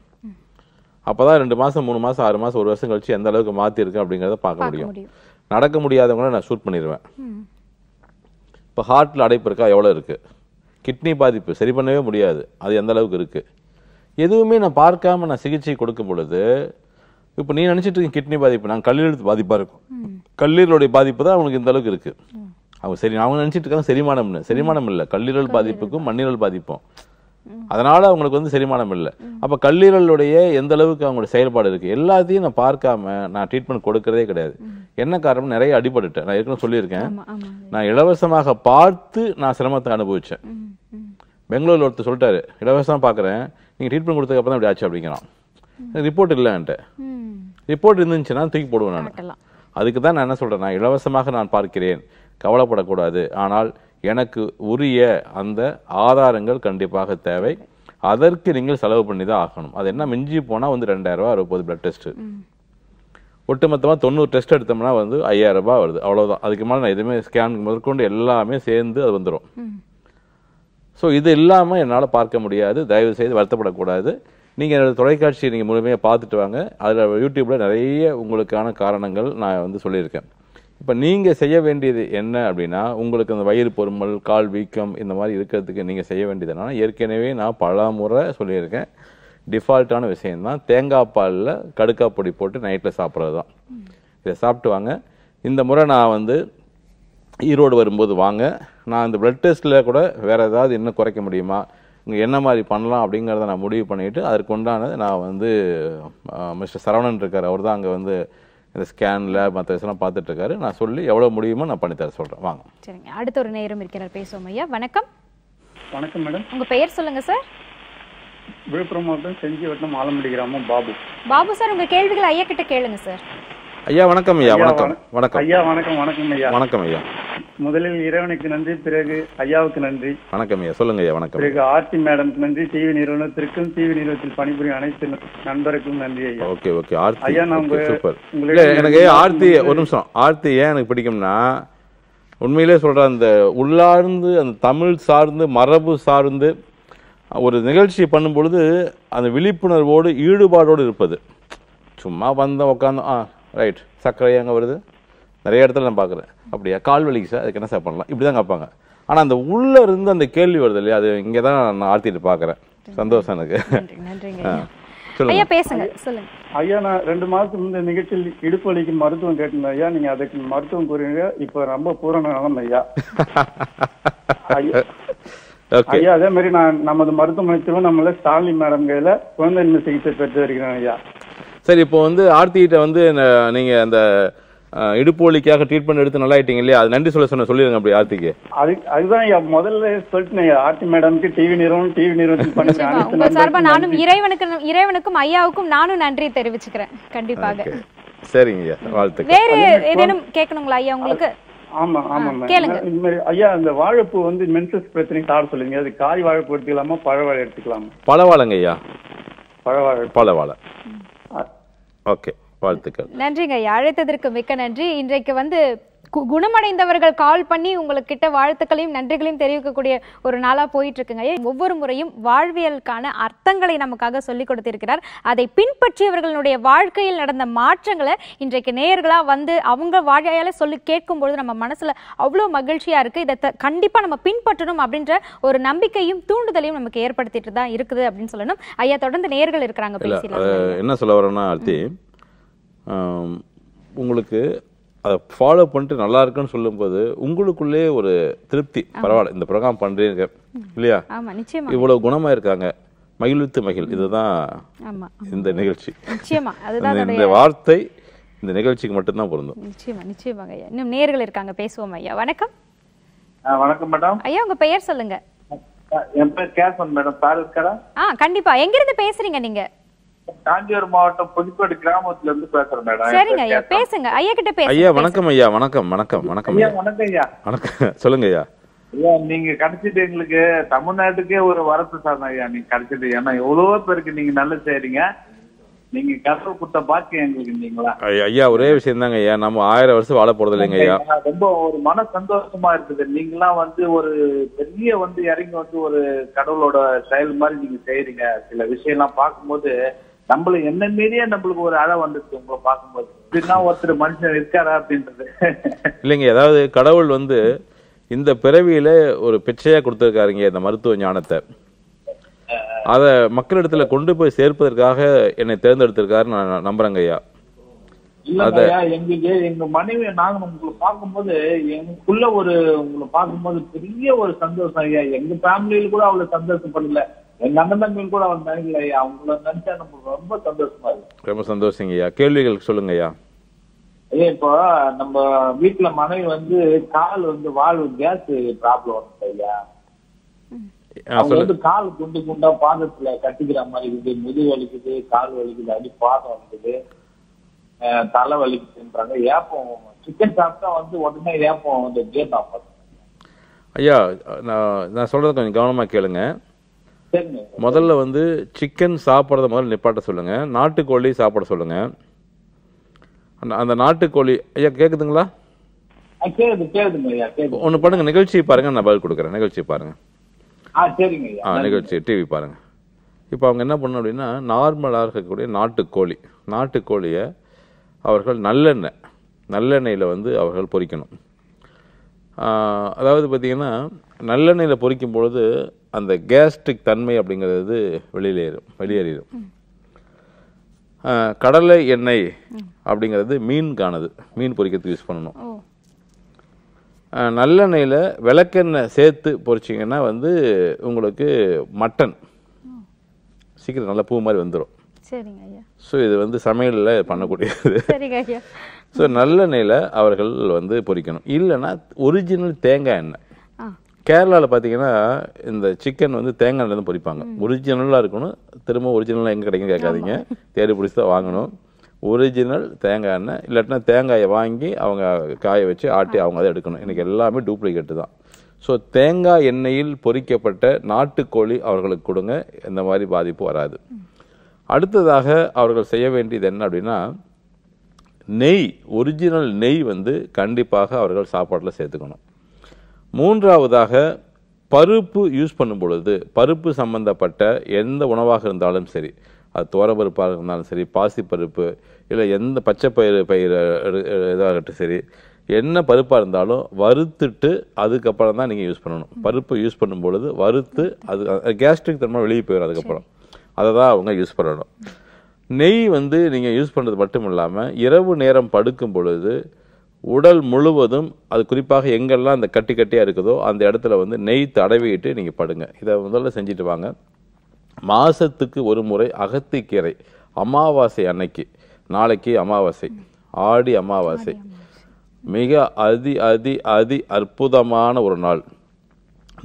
அப்போ தான் ரெண்டு மாதம் மூணு மாதம் ஆறு மாதம் ஒரு வருஷம் கழிச்சு எந்த அளவுக்கு மாற்றிருக்கு அப்படிங்கிறத பார்க்க முடியும் நடக்க முடியாதவங்கள நான் ஷூட் பண்ணிடுவேன் இப்போ ஹார்ட்டில் அடைப்பு இருக்கா எவ்வளோ இருக்குது கிட்னி பாதிப்பு சரி பண்ணவே முடியாது அது எந்த அளவுக்கு இருக்குது எதுவுமே நான் பார்க்காம நான் சிகிச்சை கொடுக்கும் பொழுது இப்போ நீ நினச்சிட்டு இருக்க கிட்னி பாதிப்பு நான் கல்லீரல் பாதிப்பாக இருக்கும் கல்லீரலுடைய பாதிப்பு தான் அவனுக்கு இந்த அளவுக்கு இருக்குது அவங்க சரி அவங்க நினச்சிட்டு இருக்காங்க செரிமானம்னு செரிமானம் இல்லை கல்லீரல் பாதிப்புக்கும் மண்ணீரல் பாதிப்பும் அதனால அவங்களுக்கு வந்து செரிமானம் இல்லை அப்போ கல்லீரலுடைய எந்த அளவுக்கு அவங்களோட செயல்பாடு இருக்கு எல்லாத்தையும் நான் பார்க்காம நான் ட்ரீட்மெண்ட் கொடுக்கறதே கிடையாது என்ன காரணம் நிறைய அடிபட்டுட்டேன் நான் ஏற்கனவே சொல்லியிருக்கேன் நான் இலவசமாக பார்த்து நான் சிரமத்தை அனுபவிச்சேன் பெங்களூரில் ஒருத்தர் சொல்லிட்டாரு இலவசமாக பார்க்குறேன் நீங்கள் ட்ரீட்மெண்ட் கொடுத்ததுக்கு அப்புறம் ஆச்சு அப்படிங்கிறான் ரிப்போர்ட் இல்லைன்ட்டு ரிப்போர்ட் இருந்துச்சுன்னா தூக்கி போடுவேன் நான் அதுக்கு தான் நான் என்ன சொல்கிறேன் நான் இலவசமாக நான் பார்க்கிறேன் கவலைப்படக்கூடாது ஆனால் எனக்கு உரிய அந்த ஆதாரங்கள் கண்டிப்பாக தேவை அதற்கு நீங்கள் செலவு பண்ணி தான் ஆகணும் அது என்ன மிஞ்சி போனால் வந்து ரெண்டாயிரம் ரூபா அறுபது பிளட் டெஸ்ட்டு ஒட்டுமொத்தமாக தொண்ணூறு டெஸ்ட் எடுத்தோம்னா வந்து ஐயாயிரம் ரூபாய் வருது அவ்வளோதான் அதுக்கு மேலே நான் எதுவுமே ஸ்கேன் முதற்கொண்டு எல்லாமே சேர்ந்து அது வந்துடும் ஸோ இது இல்லாமல் என்னால் பார்க்க முடியாது தயவு செய்து வருத்தப்படக்கூடாது நீங்கள் என்னோடய தொலைக்காட்சியை நீங்கள் முழுமையாக பார்த்துட்டு வாங்க அதில் யூடியூப்பில் நிறைய உங்களுக்கான காரணங்கள் நான் வந்து சொல்லியிருக்கேன் இப்போ நீங்கள் செய்ய வேண்டியது என்ன அப்படின்னா உங்களுக்கு அந்த வயிறு பொறுமல் கால் வீக்கம் இந்த மாதிரி இருக்கிறதுக்கு நீங்கள் செய்ய வேண்டியது என்னன்னா ஏற்கனவே நான் பல முறை சொல்லியிருக்கேன் டிஃபால்ட்டான விஷயந்தான் தேங்காய் பாலில் கடுக்காய் பொடி போட்டு நைட்டில் சாப்பிட்றது தான் இதை சாப்பிட்டு வாங்க இந்த முறை நான் வந்து ஈரோடு வரும்போது வாங்க நான் இந்த ப்ளட் டெஸ்ட்டில் கூட வேறு ஏதாவது இன்னும் குறைக்க முடியுமா இங்கே என்ன மாதிரி பண்ணலாம் அப்படிங்கிறத நான் முடிவு பண்ணிவிட்டு அதற்கு உண்டானது நான் வந்து மிஸ்டர் சரவணன் இருக்கார் அவர் தான் அங்கே வந்து இந்த ஸ்கேனில் மற்ற விஷயம் பார்த்துட்ருக்காரு நான் சொல்லி எவ்வளோ முடியுமோ நான் பண்ணித்தர சொல்கிறேன் வாங்க சரிங்க அடுத்த ஒரு நேரம் இருக்கிறார் பேசுவோம் ஐயா வணக்கம் வணக்கம் மேடம் உங்கள் பெயர் சொல்லுங்கள் சார் விழுப்புரம் மாவட்டம் செஞ்சி வட்டம் ஆலமடி கிராமம் பாபு பாபு சார் உங்கள் கேள்விகளை ஐயா கிட்ட கேளுங்க சார் ஐயா வணக்கம் ஐயா வணக்கம் வணக்கம் ஐயா வணக்கம் வணக்கம் ஐயா வணக்கம் ஐயா முதலில் இறைவனுக்கு நன்றி பிறகு ஐயாவுக்கு நன்றி வணக்கம் ஐயா சொல்லுங்க ஐயா வணக்கம் பிறகு ஆர்த்தி மேடம்க்கு நன்றி டிவி நிறுவனத்திற்கும் டிவி நிறுவனத்தில் பணிபுரியும் அனைத்து நண்பருக்கும் நன்றி ஐயா ஓகே ஓகே ஆர்த்தி ஐயா நான் சூப்பர் உங்களுக்கு எனக்கு ஆர்த்தி ஒரு நிமிஷம் ஆர்த்தி ஏன் எனக்கு பிடிக்கும்னா உண்மையிலே சொல்கிறேன் அந்த உள்ளார்ந்து அந்த தமிழ் சார்ந்து மரபு சார்ந்து ஒரு நிகழ்ச்சி பண்ணும் பொழுது அந்த விழிப்புணர்வோடு ஈடுபாடோடு இருப்பது சும்மா வந்த உட்காந்து ஆ ரைட் சர்க்கரை அங்கே வருது நிறைய இடத்துல நான் பார்க்குறேன் அப்படியா கால் வலிக்கு சார் அதுக்கு என்ன சார் பண்ணலாம் இப்படி தான் காப்பாங்க ஆனால் அந்த உள்ளே இருந்து அந்த கேள்வி வருது இல்லையா அது இங்கே தான் நான் ஆழ்த்திட்டு பார்க்குறேன் சந்தோஷம் எனக்கு ஐயா பேசுங்க சொல்லுங்க ஐயா நான் ரெண்டு மாதத்துக்கு முந்தைய நிகழ்ச்சியில் இடுப்பு வலிக்கு மருத்துவம் கேட்டேன் ஐயா நீங்க அதுக்கு மருத்துவம் கூறுங்க இப்போ ரொம்ப பூரண நலம் ஐயா ஐயா அதே மாதிரி நான் நமது மருத்துவமனை நம்மள ஸ்டாலின் மேடம் கையில குழந்தை சிகிச்சை பெற்று வருகிறேன் ஐயா சரி இப்போ வந்து ஆர்த்திகிட்ட வந்து நீங்கள் அந்த இடுப்போலிக்காக ட்ரீட்மெண்ட் எடுத்து நல்லா ஆயிட்டீங்க இல்லையா அது நன்றி சொல்ல சொன்ன சொல்லிருங்க அப்படி ஆர்த்திக்கு அது அதுதான் முதல்ல சொல்லிட்டேன் ஆர்த்தி மேடம்க்கு டிவி நிறுவனம் டிவி நிறுவனம் சார்பா நானும் இறைவனுக்கு இறைவனுக்கும் ஐயாவுக்கும் நானும் நன்றி தெரிவிச்சுக்கிறேன் கண்டிப்பாக சரிங்க வாழ்த்துக்கள் வேற ஏதேனும் கேட்கணுங்களா ஐயா உங்களுக்கு ஆமா ஆமா ஐயா அந்த வாழைப்பூ வந்து மென்சஸ் பிரச்சனைக்கு சாப்பிட சொல்லுங்க அது காய் வாழைப்பூ எடுத்துக்கலாமா பழ எடுத்துக்கலாமா பழ ஐயா பழவாழ பழவாழ ஓகே வாழ்த்துக்கள் நன்றிங்க ஐயா அழைத்ததற்கு மிக்க நன்றி இன்றைக்கு வந்து குணமடைந்தவர்கள் கால் பண்ணி உங்களுக்கிட்ட வாழ்த்துக்களையும் நன்றிகளையும் தெரிவிக்கக்கூடிய ஒரு நாளாக போயிட்டு இருக்குங்க ஒவ்வொரு முறையும் வாழ்வியலுக்கான அர்த்தங்களை நமக்காக சொல்லிக் கொடுத்திருக்கிறார் அதை பின்பற்றியவர்களுடைய வாழ்க்கையில் நடந்த மாற்றங்களை இன்றைக்கு நேயர்களா வந்து அவங்க வாழையால் சொல்லி பொழுது நம்ம மனசுல அவ்வளோ மகிழ்ச்சியா இருக்கு இதை கண்டிப்பா நம்ம பின்பற்றணும் அப்படின்ற ஒரு நம்பிக்கையும் தூண்டுதலையும் நமக்கு ஏற்படுத்திட்டு தான் இருக்குது அப்படின்னு சொல்லணும் ஐயா தொடர்ந்து நேர்கள் இருக்கிறாங்க என்ன சொல்ல வரேன்னா உங்களுக்கு அதை ஃபாலோ பண்ணிட்டு நல்லா இருக்குன்னு சொல்லும்போது உங்களுக்குள்ளே ஒரு திருப்தி பரவாயில்ல இந்த ப்ரோக்ராம் பண்ணுறீங்க இல்லையா இவ்வளோ குணமாக இருக்காங்க மகிழ்வித்து மகிழ் இதுதான் இந்த நிகழ்ச்சி இந்த வார்த்தை இந்த நிகழ்ச்சிக்கு மட்டும்தான் பொருந்தும் நிச்சயமா நிச்சயமாக ஐயா இன்னும் நேர்கள் இருக்காங்க பேசுவோம் ஐயா வணக்கம் வணக்கம் மேடம் ஐயா உங்க பெயர் சொல்லுங்க என் பேர் கேசவன் மேடம் கண்டிப்பா எங்க இருந்து பேசுறீங்க நீங்க காஞ்சிபுரம் மாவட்டம் புதுப்பேடு கிராமத்துல இருந்து பேசுறேன் மேடம் சரிங்க ஐயா பேசுங்க ஐயா கிட்ட பேசுங்க ஐயா வணக்கம் ஐயா வணக்கம் வணக்கம் வணக்கம் ஐயா வணக்கம் ஐயா வணக்கம் சொல்லுங்க ஐயா ஐயா நீங்க கிடைச்சிட்டு எங்களுக்கு தமிழ்நாட்டுக்கே ஒரு வரத்து சார் ஐயா நீங்க கிடைச்சிட்டு ஏன்னா எவ்வளவோ பேருக்கு நீங்க நல்ல செய்யறீங்க நீங்க கடவுள் கொடுத்த பாக்கியம் எங்களுக்கு நீங்களா ஐயா ஒரே விஷயம் தாங்க ஐயா நம்ம ஆயிரம் வருஷம் வாழ போறது இல்லைங்க ஐயா ரொம்ப ஒரு மன சந்தோஷமா இருக்குது நீங்களாம் வந்து ஒரு பெரிய வந்து இறங்கி வந்து ஒரு கடவுளோட செயல் மாதிரி நீங்க செய்யறீங்க சில விஷயம் எல்லாம் பார்க்கும்போது நம்மள என்ன மீறியே நம்மளுக்கு ஒரு அழை வந்துருச்சு உங்களை பார்க்கும்போது இப்படின்னா ஒருத்தர் மனுஷன் இருக்காரா அப்படின்றது இல்லைங்க ஏதாவது கடவுள் வந்து இந்த பிறவியில ஒரு பிச்சையா கொடுத்துருக்காருங்க இந்த மருத்துவ ஞானத்தை அத மக்களிடத்துல கொண்டு போய் சேர்ப்பதற்காக என்னை தேர்ந்தெடுத்திருக்காரு நான் நம்புறேங்க ஐயா எங்களுக்கு எங்க மனைவி நாங்க உங்களை பார்க்கும்போது எங்களுக்குள்ள ஒரு உங்களை பார்க்கும்போது பெரிய ஒரு சந்தோஷம் ஐயா எங்க ஃபேமிலியில கூட அவ்வளவு சந்தோஷப்படல எங்க அண்ணன் கூட அவன் நினைக்கல ஐயா அவங்கள நினைச்சா நமக்கு ரொம்ப சந்தோஷமா இருக்கு ரொம்ப சந்தோஷங்க ஐயா கேள்விகள் சொல்லுங்க ஐயா ஐயா இப்போ நம்ம வீட்டுல மனைவி வந்து கால் வந்து வாழ்வு கேஸ் ப்ராப்ளம் வந்து ஐயா அவங்க வந்து கால் குண்டு குண்டா பாதத்துல கட்டிக்கிற மாதிரி இருக்குது முதுகு வலிக்குது கால் வலிக்குது அடி பாதம் வலிக்குது தலை வலிக்குதுன்றாங்க ஏப்பம் சிக்கன் சாப்பிட்டா வந்து உடனே ஏப்பம் வந்து ஜீர்ணம் ஐயா நான் நான் சொல்றது கொஞ்சம் கவனமா கேளுங்க முதல்ல வந்து சிக்கன் சாப்பிட்றத முதல்ல நிப்பாட்ட சொல்லுங்கள் நாட்டுக்கோழி சாப்பிட சொல்லுங்கள் அந்த அந்த நாட்டுக்கோழி ஐயா கேட்குதுங்களா ஒன்று பண்ணுங்க நிகழ்ச்சி பாருங்க நான் பதில் கொடுக்குறேன் நிகழ்ச்சி பாருங்க ஆ நிகழ்ச்சி டிவி பாருங்க இப்போ அவங்க என்ன பண்ணணும் அப்படின்னா நார்மலாக இருக்கக்கூடிய நாட்டுக்கோழி நாட்டுக்கோழியை அவர்கள் நல்லெண்ணெய் நல்லெண்ணெயில் வந்து அவர்கள் பொறிக்கணும் அதாவது பார்த்திங்கன்னா நல்லெண்ணெயில் பொறிக்கும் பொழுது அந்த கேஸ்ட்ரிக் தன்மை அப்படிங்கிறது வெளியேறும் வெளியேறிடும் கடலை எண்ணெய் அப்படிங்கிறது மீன்கானது மீன் பொறிக்கிறதுக்கு யூஸ் பண்ணணும் நல்லெண்ணெயில் விளக்கெண்ணெய் சேர்த்து பொறிச்சிங்கன்னா வந்து உங்களுக்கு மட்டன் சீக்கிரம் நல்லா பூ மாதிரி வந்துடும் ஸோ இது வந்து சமையலில் பண்ணக்கூடியது ஸோ நல்லெண்ணெயில் அவர்கள் வந்து பொறிக்கணும் இல்லைன்னா ஒரிஜினல் தேங்காய் எண்ணெய் கேரளாவில் பார்த்தீங்கன்னா இந்த சிக்கன் வந்து இருந்து பொறிப்பாங்க ஒரிஜினலாக இருக்கணும் திரும்ப ஒரிஜினலாக எங்கே கிடைக்கும் கேட்காதீங்க தேடி பிடிச்சி தான் வாங்கணும் ஒரிஜினல் தேங்காய் எண்ணெய் இல்லாட்டினா தேங்காயை வாங்கி அவங்க காய வச்சு ஆட்டி அவங்க அதை எடுக்கணும் இன்றைக்கி எல்லாமே டூப்ளிகேட்டு தான் ஸோ தேங்காய் எண்ணெயில் பொறிக்கப்பட்ட நாட்டுக்கோழி அவர்களுக்கு கொடுங்க இந்த மாதிரி பாதிப்பு வராது அடுத்ததாக அவர்கள் செய்ய வேண்டியது என்ன அப்படின்னா நெய் ஒரிஜினல் நெய் வந்து கண்டிப்பாக அவர்கள் சாப்பாட்டில் சேர்த்துக்கணும் மூன்றாவதாக பருப்பு யூஸ் பண்ணும் பொழுது பருப்பு சம்மந்தப்பட்ட எந்த உணவாக இருந்தாலும் சரி அது தோரப்பருப்பாக இருந்தாலும் சரி பாசிப்பருப்பு இல்லை எந்த பச்சை பயிர் பயிர் இதாகட்டும் சரி என்ன பருப்பாக இருந்தாலும் வறுத்துட்டு அதுக்கப்புறம் தான் நீங்கள் யூஸ் பண்ணணும் பருப்பு யூஸ் பண்ணும் பொழுது வறுத்து அது கேஸ்ட்ரிக் தன்மை வெளியே போயிடும் அதுக்கப்புறம் அதை தான் அவங்க யூஸ் பண்ணணும் நெய் வந்து நீங்கள் யூஸ் பண்ணுறது மட்டும் இல்லாமல் இரவு நேரம் படுக்கும் பொழுது உடல் முழுவதும் அது குறிப்பாக எங்கெல்லாம் அந்த கட்டி கட்டியாக இருக்குதோ அந்த இடத்துல வந்து நெய் தடவிட்டு நீங்கள் படுங்க இதை முதல்ல செஞ்சுட்டு வாங்க மாதத்துக்கு ஒரு முறை அகத்திக்கீரை அமாவாசை அன்னைக்கு நாளைக்கு அமாவாசை ஆடி அமாவாசை மிக அதி அதி அதி அற்புதமான ஒரு நாள்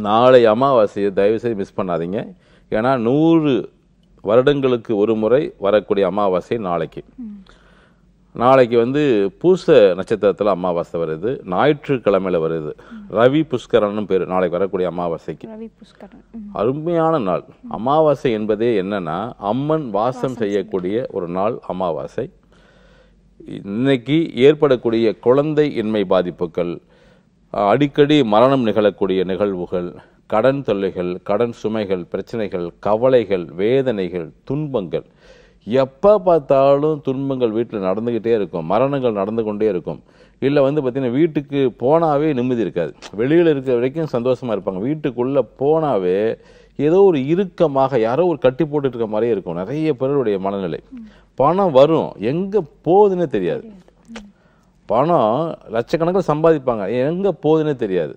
நாளை அமாவாசையை தயவுசெய்து மிஸ் பண்ணாதீங்க ஏன்னா நூறு வருடங்களுக்கு ஒரு முறை வரக்கூடிய அமாவாசை நாளைக்கு நாளைக்கு வந்து பூச நட்சத்திரத்தில் அமாவாசை வருது ஞாயிற்றுக்கிழமையில் வருது ரவி புஷ்கரன்னு பேர் நாளைக்கு வரக்கூடிய அமாவாசைக்கு அருமையான நாள் அமாவாசை என்பதே என்னன்னா அம்மன் வாசம் செய்யக்கூடிய ஒரு நாள் அமாவாசை இன்னைக்கு ஏற்படக்கூடிய குழந்தை இன்மை பாதிப்புகள் அடிக்கடி மரணம் நிகழக்கூடிய நிகழ்வுகள் கடன் தொல்லைகள் கடன் சுமைகள் பிரச்சனைகள் கவலைகள் வேதனைகள் துன்பங்கள் எப்போ பார்த்தாலும் துன்பங்கள் வீட்டில் நடந்துக்கிட்டே இருக்கும் மரணங்கள் நடந்து கொண்டே இருக்கும் இல்லை வந்து பார்த்திங்கன்னா வீட்டுக்கு போனாவே நிம்மதி இருக்காது வெளியில் இருக்கிற வரைக்கும் சந்தோஷமாக இருப்பாங்க வீட்டுக்குள்ளே போனாவே ஏதோ ஒரு இறுக்கமாக யாரோ ஒரு கட்டி போட்டுட்டு இருக்க மாதிரியே இருக்கும் நிறைய பேருடைய மனநிலை பணம் வரும் எங்கே போகுதுன்னே தெரியாது பணம் லட்சக்கணக்கில் சம்பாதிப்பாங்க எங்கே போகுதுன்னே தெரியாது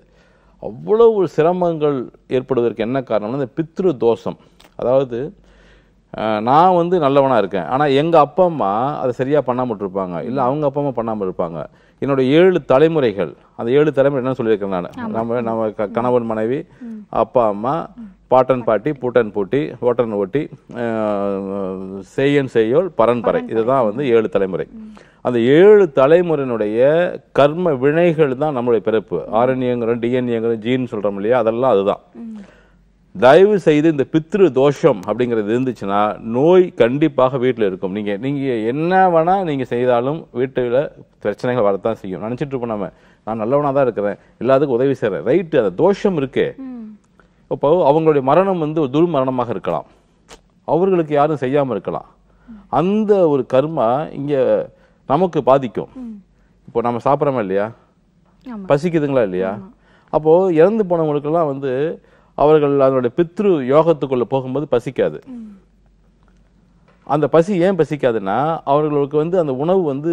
அவ்வளோ ஒரு சிரமங்கள் ஏற்படுவதற்கு என்ன காரணம்னா இந்த பித்ரு தோஷம் அதாவது நான் வந்து நல்லவனாக இருக்கேன் ஆனால் எங்கள் அப்பா அம்மா அதை சரியாக பண்ணாமல் இருப்பாங்க இல்லை அவங்க அப்பா அம்மா பண்ணாமல் இருப்பாங்க என்னோட ஏழு தலைமுறைகள் அந்த ஏழு தலைமுறை என்ன சொல்லியிருக்கேன் நான் நம்ம நம்ம கணவன் மனைவி அப்பா அம்மா பாட்டன் பாட்டி பூட்டன் பூட்டி ஓட்டன் ஓட்டி செய்யன் செய்யோல் பரன்பரை இதுதான் வந்து ஏழு தலைமுறை அந்த ஏழு தலைமுறையினுடைய கர்ம வினைகள் தான் நம்மளுடைய பிறப்பு ஆரண்யங்கிறோம் டிஎன்ஏங்கிறோம் ஜீன் சொல்கிறோம் இல்லையா அதெல்லாம் அதுதான் தயவு செய்து இந்த பித்ரு தோஷம் அப்படிங்கிறது இருந்துச்சுன்னா நோய் கண்டிப்பாக வீட்டில் இருக்கும் நீங்கள் நீங்கள் என்ன வேணால் நீங்கள் செய்தாலும் வீட்டில் பிரச்சனைகள் வரத்தான் செய்யும் நினச்சிட்டு இருப்போம் நம்ம நான் நல்லவனாக தான் இருக்கிறேன் எல்லாத்துக்கும் உதவி செய்கிறேன் ரைட்டு அந்த தோஷம் இருக்கே இப்போ அவங்களுடைய மரணம் வந்து ஒரு துர்மரணமாக இருக்கலாம் அவர்களுக்கு யாரும் செய்யாமல் இருக்கலாம் அந்த ஒரு கர்மா இங்கே நமக்கு பாதிக்கும் இப்போ நம்ம சாப்பிட்றோமா இல்லையா பசிக்குதுங்களா இல்லையா அப்போது இறந்து போனவங்களுக்கெல்லாம் வந்து அவர்கள் அதனுடைய பித்ரு யோகத்துக்குள்ள போகும்போது பசிக்காது அந்த பசி ஏன் பசிக்காதுன்னா அவர்களுக்கு வந்து அந்த உணவு வந்து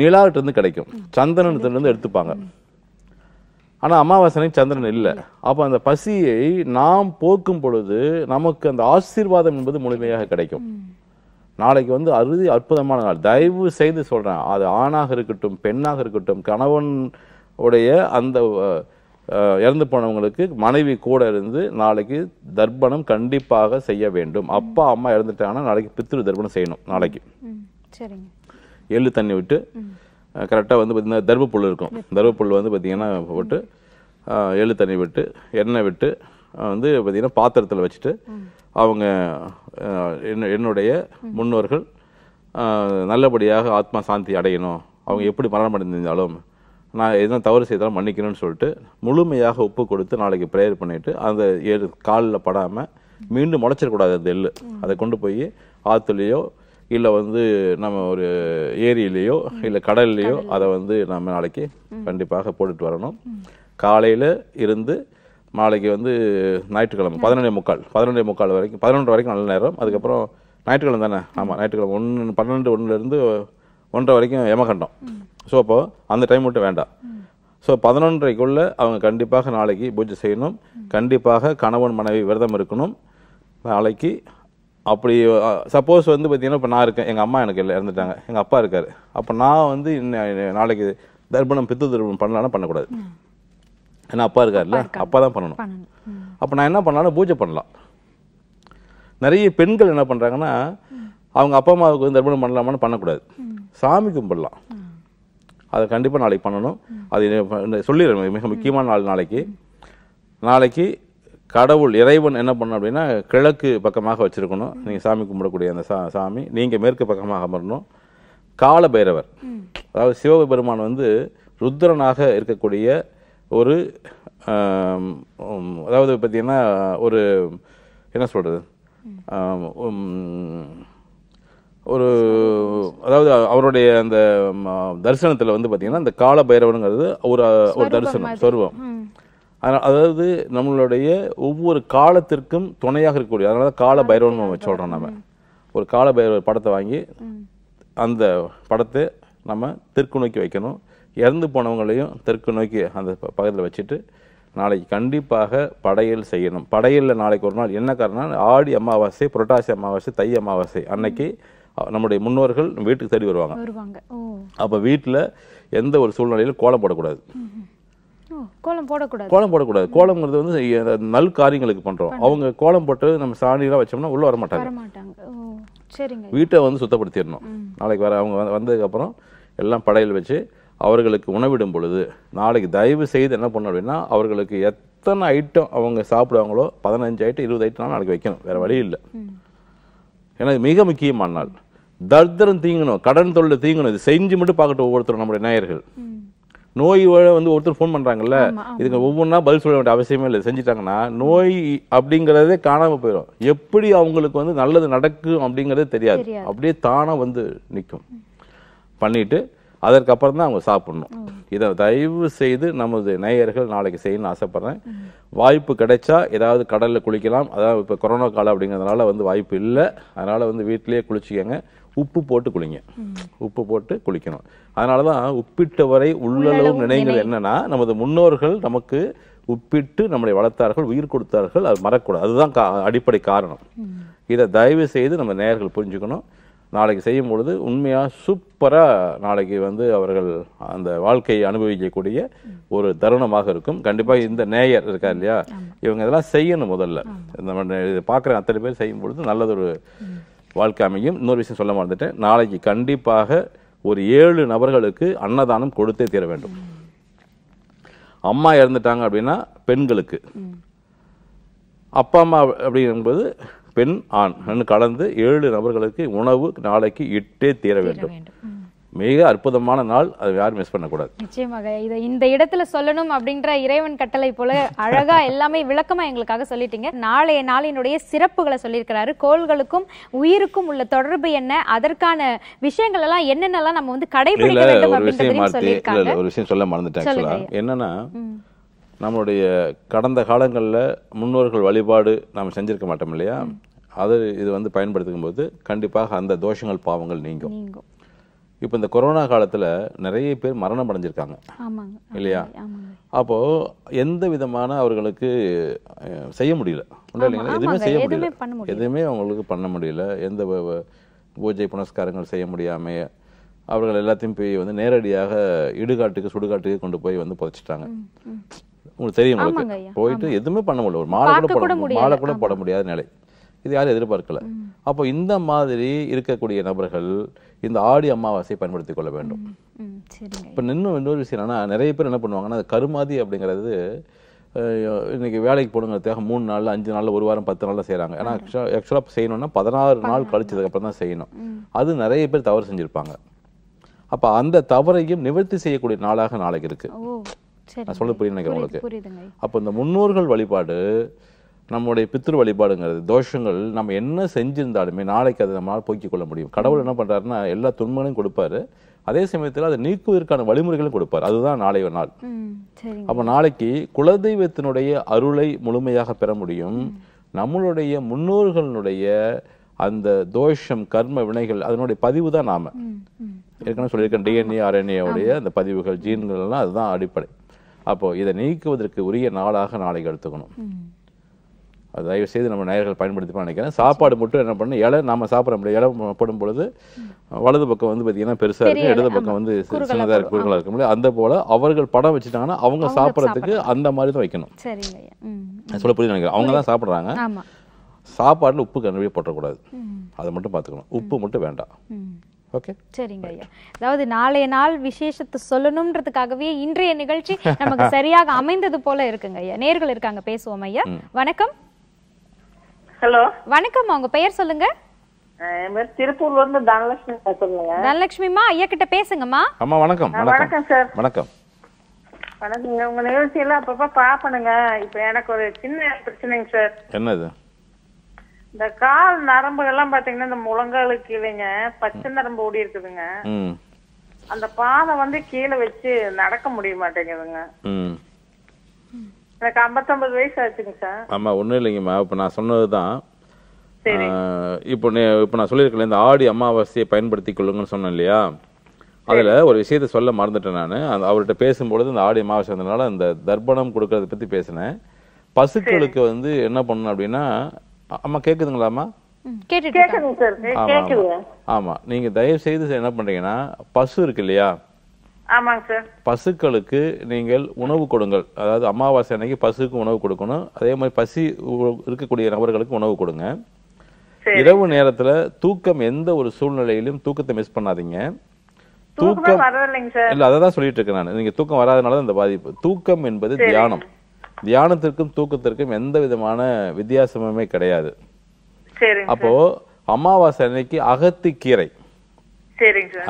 நிலாவிட்டிருந்து கிடைக்கும் சந்திரனத்திலிருந்து எடுத்துப்பாங்க ஆனால் அமாவாசனை சந்திரன் இல்லை அப்போ அந்த பசியை நாம் போக்கும் பொழுது நமக்கு அந்த ஆசீர்வாதம் என்பது முழுமையாக கிடைக்கும் நாளைக்கு வந்து அறுதி அற்புதமான நாள் தயவு செய்து சொல்கிறேன் அது ஆணாக இருக்கட்டும் பெண்ணாக இருக்கட்டும் கணவன் உடைய அந்த இறந்து போனவங்களுக்கு மனைவி கூட இருந்து நாளைக்கு தர்ப்பணம் கண்டிப்பாக செய்ய வேண்டும் அப்பா அம்மா இறந்துட்டாங்கன்னா நாளைக்கு பித்ரு தர்ப்பணம் செய்யணும் நாளைக்கு எள்ளு தண்ணி விட்டு கரெக்டாக வந்து பார்த்திங்கன்னா தர்ப்புல் இருக்கும் தர்ப்புல் வந்து பார்த்திங்கன்னா போட்டு எள்ளு தண்ணி விட்டு எண்ணெய் விட்டு வந்து பார்த்திங்கன்னா பாத்திரத்தில் வச்சுட்டு அவங்க என்னுடைய முன்னோர்கள் நல்லபடியாக ஆத்மா சாந்தி அடையணும் அவங்க எப்படி மரணம் அடைந்திருந்தாலும் நான் எதுவும் தவறு செய்தாலும் மன்னிக்கணும்னு சொல்லிட்டு முழுமையாக உப்பு கொடுத்து நாளைக்கு ப்ரேயர் பண்ணிவிட்டு அந்த ஏழு காலில் படாமல் மீண்டும் முளைச்சிடக்கூடாது அந்த எள்ளு அதை கொண்டு போய் ஆற்றுலேயோ இல்லை வந்து நம்ம ஒரு ஏரியிலேயோ இல்லை கடல்லையோ அதை வந்து நம்ம நாளைக்கு கண்டிப்பாக போட்டுட்டு வரணும் காலையில் இருந்து நாளைக்கு வந்து ஞாயிற்றுக்கிழமை பதினொன்றே முக்கால் பதினொன்றே முக்கால் வரைக்கும் பதினொன்று வரைக்கும் நல்ல நேரம் அதுக்கப்புறம் ஞாயிற்றுக்கிழமை தானே ஆமாம் ஞாயிற்றுக்கிழமை ஒன்று பன்னெண்டு ஒன்றுலேருந்து ஒன்றரை வரைக்கும் எமகண்டம் ஸோ அப்போது அந்த டைம் மட்டும் வேண்டாம் ஸோ பதினொன்றைக்குள்ளே அவங்க கண்டிப்பாக நாளைக்கு பூஜை செய்யணும் கண்டிப்பாக கணவன் மனைவி விரதம் இருக்கணும் நாளைக்கு அப்படி சப்போஸ் வந்து பார்த்திங்கன்னா இப்போ நான் இருக்கேன் எங்கள் அம்மா எனக்கு இல்லை இறந்துட்டாங்க எங்கள் அப்பா இருக்கார் அப்போ நான் வந்து நாளைக்கு தர்ப்பணம் பித்து தர்ப்பணம் பண்ணலான்னா பண்ணக்கூடாது ஏன்னா அப்பா இருக்கார்ல அப்பா தான் பண்ணணும் அப்போ நான் என்ன பண்ணாலும் பூஜை பண்ணலாம் நிறைய பெண்கள் என்ன பண்ணுறாங்கன்னா அவங்க அப்பா அம்மாவுக்கு வந்து தர்ப்பணம் பண்ணலாமான்னு பண்ணக்கூடாது சாமி கும்பிடலாம் அதை கண்டிப்பாக நாளைக்கு பண்ணணும் அது சொல்லிடுறேன் மிக முக்கியமான நாள் நாளைக்கு நாளைக்கு கடவுள் இறைவன் என்ன பண்ணும் அப்படின்னா கிழக்கு பக்கமாக வச்சுருக்கணும் நீங்கள் சாமி கும்பிடக்கூடிய அந்த சா சாமி நீங்கள் மேற்கு பக்கமாக அமரணும் கால பைரவர் அதாவது சிவபெருமான் வந்து ருத்ரனாக இருக்கக்கூடிய ஒரு அதாவது பார்த்தீங்கன்னா ஒரு என்ன சொல்கிறது ஒரு அதாவது அவருடைய அந்த தரிசனத்தில் வந்து பார்த்திங்கன்னா அந்த கால பைரவனுங்கிறது ஒரு ஒரு தரிசனம் சொருவம் அதாவது நம்மளுடைய ஒவ்வொரு காலத்திற்கும் துணையாக இருக்கக்கூடிய அதனால கால பைரவன் நம்ம சொல்கிறோம் நம்ம ஒரு கால பைரவர் படத்தை வாங்கி அந்த படத்தை நம்ம தெற்கு நோக்கி வைக்கணும் இறந்து போனவங்களையும் தெற்கு நோக்கி அந்த பகுதியில் வச்சுட்டு நாளைக்கு கண்டிப்பாக படையல் செய்யணும் படையலில் நாளைக்கு ஒரு நாள் என்ன காரணம் ஆடி அமாவாசை புரட்டாசி அமாவாசை தை அமாவாசை அன்னைக்கு நம்முடைய முன்னோர்கள் வீட்டுக்கு தேடி வருவாங்க அப்போ வீட்டில் எந்த ஒரு சூழ்நிலையிலும் கோலம் போடக்கூடாது கோலம் போடக்கூடாது கோலம் போடக்கூடாது கோலம்ங்கிறது வந்து நல் காரியங்களுக்கு பண்றோம் அவங்க கோலம் போட்டு நம்ம சாணியெல்லாம் வச்சோம்னா உள்ள வர மாட்டாங்க வீட்டை வந்து சுத்தப்படுத்திடணும் நாளைக்கு வர அவங்க வந்ததுக்கப்புறம் எல்லாம் படையில் வச்சு அவர்களுக்கு உணவிடும் பொழுது நாளைக்கு தயவு செய்து என்ன பண்ணணும் அப்படின்னா அவர்களுக்கு எத்தனை ஐட்டம் அவங்க சாப்பிடுவாங்களோ பதினஞ்சு ஐட்டம் இருபது ஐட்டம்னா நாளைக்கு வைக்கணும் வேற வழி இல்லை ஏன்னா மிக முக்கியமான நாள் தர்தரம் தீங்கணும் கடன் தொழில் தீங்கணும் இது செஞ்சு மட்டும் பார்க்கட்டும் ஒவ்வொருத்தரும் நம்முடைய நேயர்கள் நோய் வந்து ஒருத்தர் ஃபோன் பண்ணுறாங்கல்ல இதுக்கு ஒவ்வொன்றா பதில் சொல்ல வேண்டிய அவசியமே இல்லை செஞ்சிட்டாங்கன்னா நோய் அப்படிங்கிறதே காணாமல் போயிடும் எப்படி அவங்களுக்கு வந்து நல்லது நடக்கும் அப்படிங்கிறதே தெரியாது அப்படியே தானாக வந்து நிற்கும் பண்ணிட்டு அதற்கப்புறம் தான் அவங்க சாப்பிடணும் இதை தயவு செய்து நமது நேயர்கள் நாளைக்கு செய்யணும்னு ஆசைப்பட்றேன் வாய்ப்பு கிடைச்சா ஏதாவது கடலில் குளிக்கலாம் அதாவது இப்போ கொரோனா காலம் அப்படிங்கிறதுனால வந்து வாய்ப்பு இல்லை அதனால் வந்து வீட்டிலேயே குளிச்சிக்கங்க உப்பு போட்டு குளிங்க உப்பு போட்டு குளிக்கணும் அதனால தான் உப்பிட்டவரை உள்ளளவு நினைங்கள் என்னன்னா நமது முன்னோர்கள் நமக்கு உப்பிட்டு நம்மளை வளர்த்தார்கள் உயிர் கொடுத்தார்கள் அது மறக்கூடாது அதுதான் கா அடிப்படை காரணம் இதை தயவு செய்து நம்ம நேயர்கள் புரிஞ்சுக்கணும் நாளைக்கு செய்யும் பொழுது உண்மையாக சூப்பராக நாளைக்கு வந்து அவர்கள் அந்த வாழ்க்கையை அனுபவிக்கக்கூடிய ஒரு தருணமாக இருக்கும் கண்டிப்பாக இந்த நேயர் இருக்கார் இல்லையா இவங்க இதெல்லாம் செய்யணும் முதல்ல நம்ம இதை பார்க்குற அத்தனை பேர் செய்யும் பொழுது நல்லதொரு வாழ்க்கை அமையும் இன்னொரு விஷயம் சொல்ல மறந்துட்டேன் நாளைக்கு கண்டிப்பாக ஒரு ஏழு நபர்களுக்கு அன்னதானம் கொடுத்தே தீர வேண்டும் அம்மா இறந்துட்டாங்க அப்படின்னா பெண்களுக்கு அப்பா அம்மா அப்படிங்கும்போது பெண் ஆண் கலந்து ஏழு நபர்களுக்கு உணவு நாளைக்கு இட்டே தீர வேண்டும் மிக அற்புதமான நாள் அதை யாரும் மிஸ் பண்ணக்கூடாது நிச்சயமாக இதை இந்த இடத்துல சொல்லணும் அப்படின்ற இறைவன் கட்டளை போல அழகா எல்லாமே விளக்கமா எங்களுக்காக சொல்லிட்டீங்க நாளைய நாளினுடைய சிறப்புகளை சொல்லியிருக்கிறாரு கோள்களுக்கும் உயிருக்கும் உள்ள தொடர்பு என்ன அதற்கான விஷயங்கள் எல்லாம் என்னென்னலாம் நம்ம வந்து கடைபிடிக்க வேண்டும் ஒரு ஒரு விஷயம் சொல்ல மறந்துட்டேன் என்னன்னா நம்மளுடைய கடந்த காலங்களில் முன்னோர்கள் வழிபாடு நாம் செஞ்சிருக்க மாட்டோம் இல்லையா அது இது வந்து பயன்படுத்தும் போது கண்டிப்பாக அந்த தோஷங்கள் பாவங்கள் நீங்கும் இப்போ இந்த கொரோனா காலத்தில் நிறைய பேர் மரணம் அடைஞ்சிருக்காங்க இல்லையா அப்போ எந்த விதமான அவர்களுக்கு செய்ய முடியல இல்லைங்களா எதுவுமே செய்ய முடியல எதுவுமே அவங்களுக்கு பண்ண முடியல எந்த பூஜை புனஸ்காரங்கள் செய்ய முடியாமல் அவர்கள் எல்லாத்தையும் போய் வந்து நேரடியாக இடுகாட்டுக்கு சுடுகாட்டுக்கு கொண்டு போய் வந்து புதைச்சிட்டாங்க உங்களுக்கு தெரியும் உங்களுக்கு போயிட்டு எதுவுமே பண்ண முடியல ஒரு மாலை கூட போட மாலை கூட போட முடியாத நிலை இது யாரும் எதிர்பார்க்கல அப்போ இந்த மாதிரி இருக்கக்கூடிய நபர்கள் இந்த ஆடி அமாவாசையை பயன்படுத்தி கொள்ள வேண்டும் இப்போ இன்னும் இன்னொரு விஷயம் என்னன்னா நிறைய பேர் என்ன பண்ணுவாங்கன்னா கருமாதி அப்படிங்கிறது இன்றைக்கி வேலைக்கு போகணுங்கிறதுக்காக மூணு நாள் அஞ்சு நாளில் ஒரு வாரம் பத்து நாளில் செய்கிறாங்க ஏன்னா ஆக்சுவலாக ஆக்சுவலாக செய்யணும்னா பதினாறு நாள் கழிச்சதுக்கப்புறம் தான் செய்யணும் அது நிறைய பேர் தவறு செஞ்சுருப்பாங்க அப்போ அந்த தவறையும் நிவர்த்தி செய்யக்கூடிய நாளாக நாளைக்கு இருக்குது நான் சொல்ல புரியும் நினைக்கிறேன் உங்களுக்கு அப்போ இந்த முன்னோர்கள் வழிபாடு நம்முடைய பித்திரு வழிபாடுங்கிறது தோஷங்கள் நம்ம என்ன செஞ்சிருந்தாலுமே நாளைக்கு அதை நம்மளால் போக்கிக் கொள்ள முடியும் கடவுள் என்ன பண்ணுறாருன்னா எல்லா துன்பங்களையும் கொடுப்பாரு அதே சமயத்தில் அதை நீக்குவதற்கான வழிமுறைகளும் கொடுப்பார் அதுதான் நாளைய நாள் அப்போ நாளைக்கு குலதெய்வத்தினுடைய அருளை முழுமையாக பெற முடியும் நம்மளுடைய முன்னோர்களுடைய அந்த தோஷம் கர்ம வினைகள் அதனுடைய பதிவு தான் நாம ஏற்கனவே சொல்லியிருக்கேன் டிஎன்ஏ ஆர்என்ஏவுடைய அந்த பதிவுகள் ஜீன்கள்லாம் அதுதான் அடிப்படை அப்போ இதை நீக்குவதற்கு உரிய நாளாக நாளைக்கு எடுத்துக்கணும் அது தயவு செய்து நம்ம நேயர்கள் பயன்படுத்தி நினைக்கிறேன் சாப்பாடு மட்டும் என்ன பண்ணணும் இலை நாம சாப்பிட முடியும் இலை போடும் பொழுது வலது பக்கம் வந்து பார்த்தீங்கன்னா பெருசாக இருக்கும் இடது பக்கம் வந்து சின்னதாக இருக்கு குறுகலாக இருக்க முடியும் அந்த போல் அவர்கள் படம் வச்சுட்டாங்கன்னா அவங்க சாப்பிட்றதுக்கு அந்த மாதிரி தான் வைக்கணும் சொல்ல புரியுது நினைக்கிறேன் அவங்க தான் சாப்பிட்றாங்க சாப்பாடுன்னு உப்பு கண்டிப்பாக போட்டக்கூடாது அதை மட்டும் பார்த்துக்கணும் உப்பு மட்டும் வேண்டாம் ஓகே சரிங்க ஐயா அதாவது நாளைய நாள் விசேஷத்தை சொல்லணும்ன்றதுக்காகவே இன்றைய நிகழ்ச்சி நமக்கு சரியாக அமைந்தது போல இருக்குங்க ஐயா நேர்கள் இருக்காங்க பேசுவோம் ஐயா வணக்கம் ஹலோ வணக்கம் உங்க பெயர் சொல்லுங்க திருப்பூர்ல இருந்து தனலட்சுமி சொல்லுங்க தனலட்சுமிமா ஐயா கிட்ட பேசுங்கம்மா அம்மா வணக்கம் வணக்கம் சார் வணக்கம் வணக்கம் உங்க நிகழ்ச்சி எல்லாம் அப்பப்ப பாப்பனுங்க இப்ப எனக்கு ஒரு சின்ன பிரச்சனைங்க சார் என்னது இந்த கால் நரம்பு எல்லாம் பாத்தீங்கன்னா இந்த முழங்காலுக்கு கீழேங்க பச்சை நரம்பு ஓடி இருக்குதுங்க அந்த பாதை வந்து கீழே வச்சு நடக்க முடிய மாட்டேங்குதுங்க எனக்கு ஐம்பத்தொன்பது வயசு ஆச்சுங்க சார் ஆமாம் ஒன்றும் இல்லைங்கம்மா இப்போ நான் சொன்னது தான் இப்போ இப்போ நான் சொல்லியிருக்கேன் இந்த ஆடி அமாவாசையை பயன்படுத்தி கொள்ளுங்கன்னு சொன்னேன் இல்லையா அதில் ஒரு விஷயத்த சொல்ல மறந்துட்டேன் நான் அந்த அவர்கிட்ட பேசும்பொழுது இந்த ஆடி அமாவாசை வந்ததுனால அந்த தர்ப்பணம் கொடுக்கறதை பற்றி பேசினேன் பசுக்களுக்கு வந்து என்ன பண்ணணும் அப்படின்னா அம்மா கேட்குதுங்களாம்மா ஆமாம் ஆமாம் நீங்கள் தயவு செய்து என்ன பண்ணுறீங்கன்னா பசு இருக்கு இல்லையா பசுக்களுக்கு நீங்கள் உணவு கொடுங்கள் அதாவது அமாவாசை அன்னைக்கு பசுக்கு உணவு கொடுக்கணும் அதே மாதிரி பசி இருக்கக்கூடிய நபர்களுக்கு உணவு கொடுங்க இரவு நேரத்துல தூக்கம் எந்த ஒரு சூழ்நிலையிலும் தூக்கத்தை மிஸ் பண்ணாதீங்க தூக்கம் இல்ல அதான் சொல்லிட்டு இருக்கேன் நான் நீங்க தூக்கம் வராதனால இந்த பாதிப்பு தூக்கம் என்பது தியானம் தியானத்திற்கும் தூக்கத்திற்கும் எந்த விதமான வித்தியாசமுமே கிடையாது அப்போ அமாவாசை அன்னைக்கு அகத்து கீரை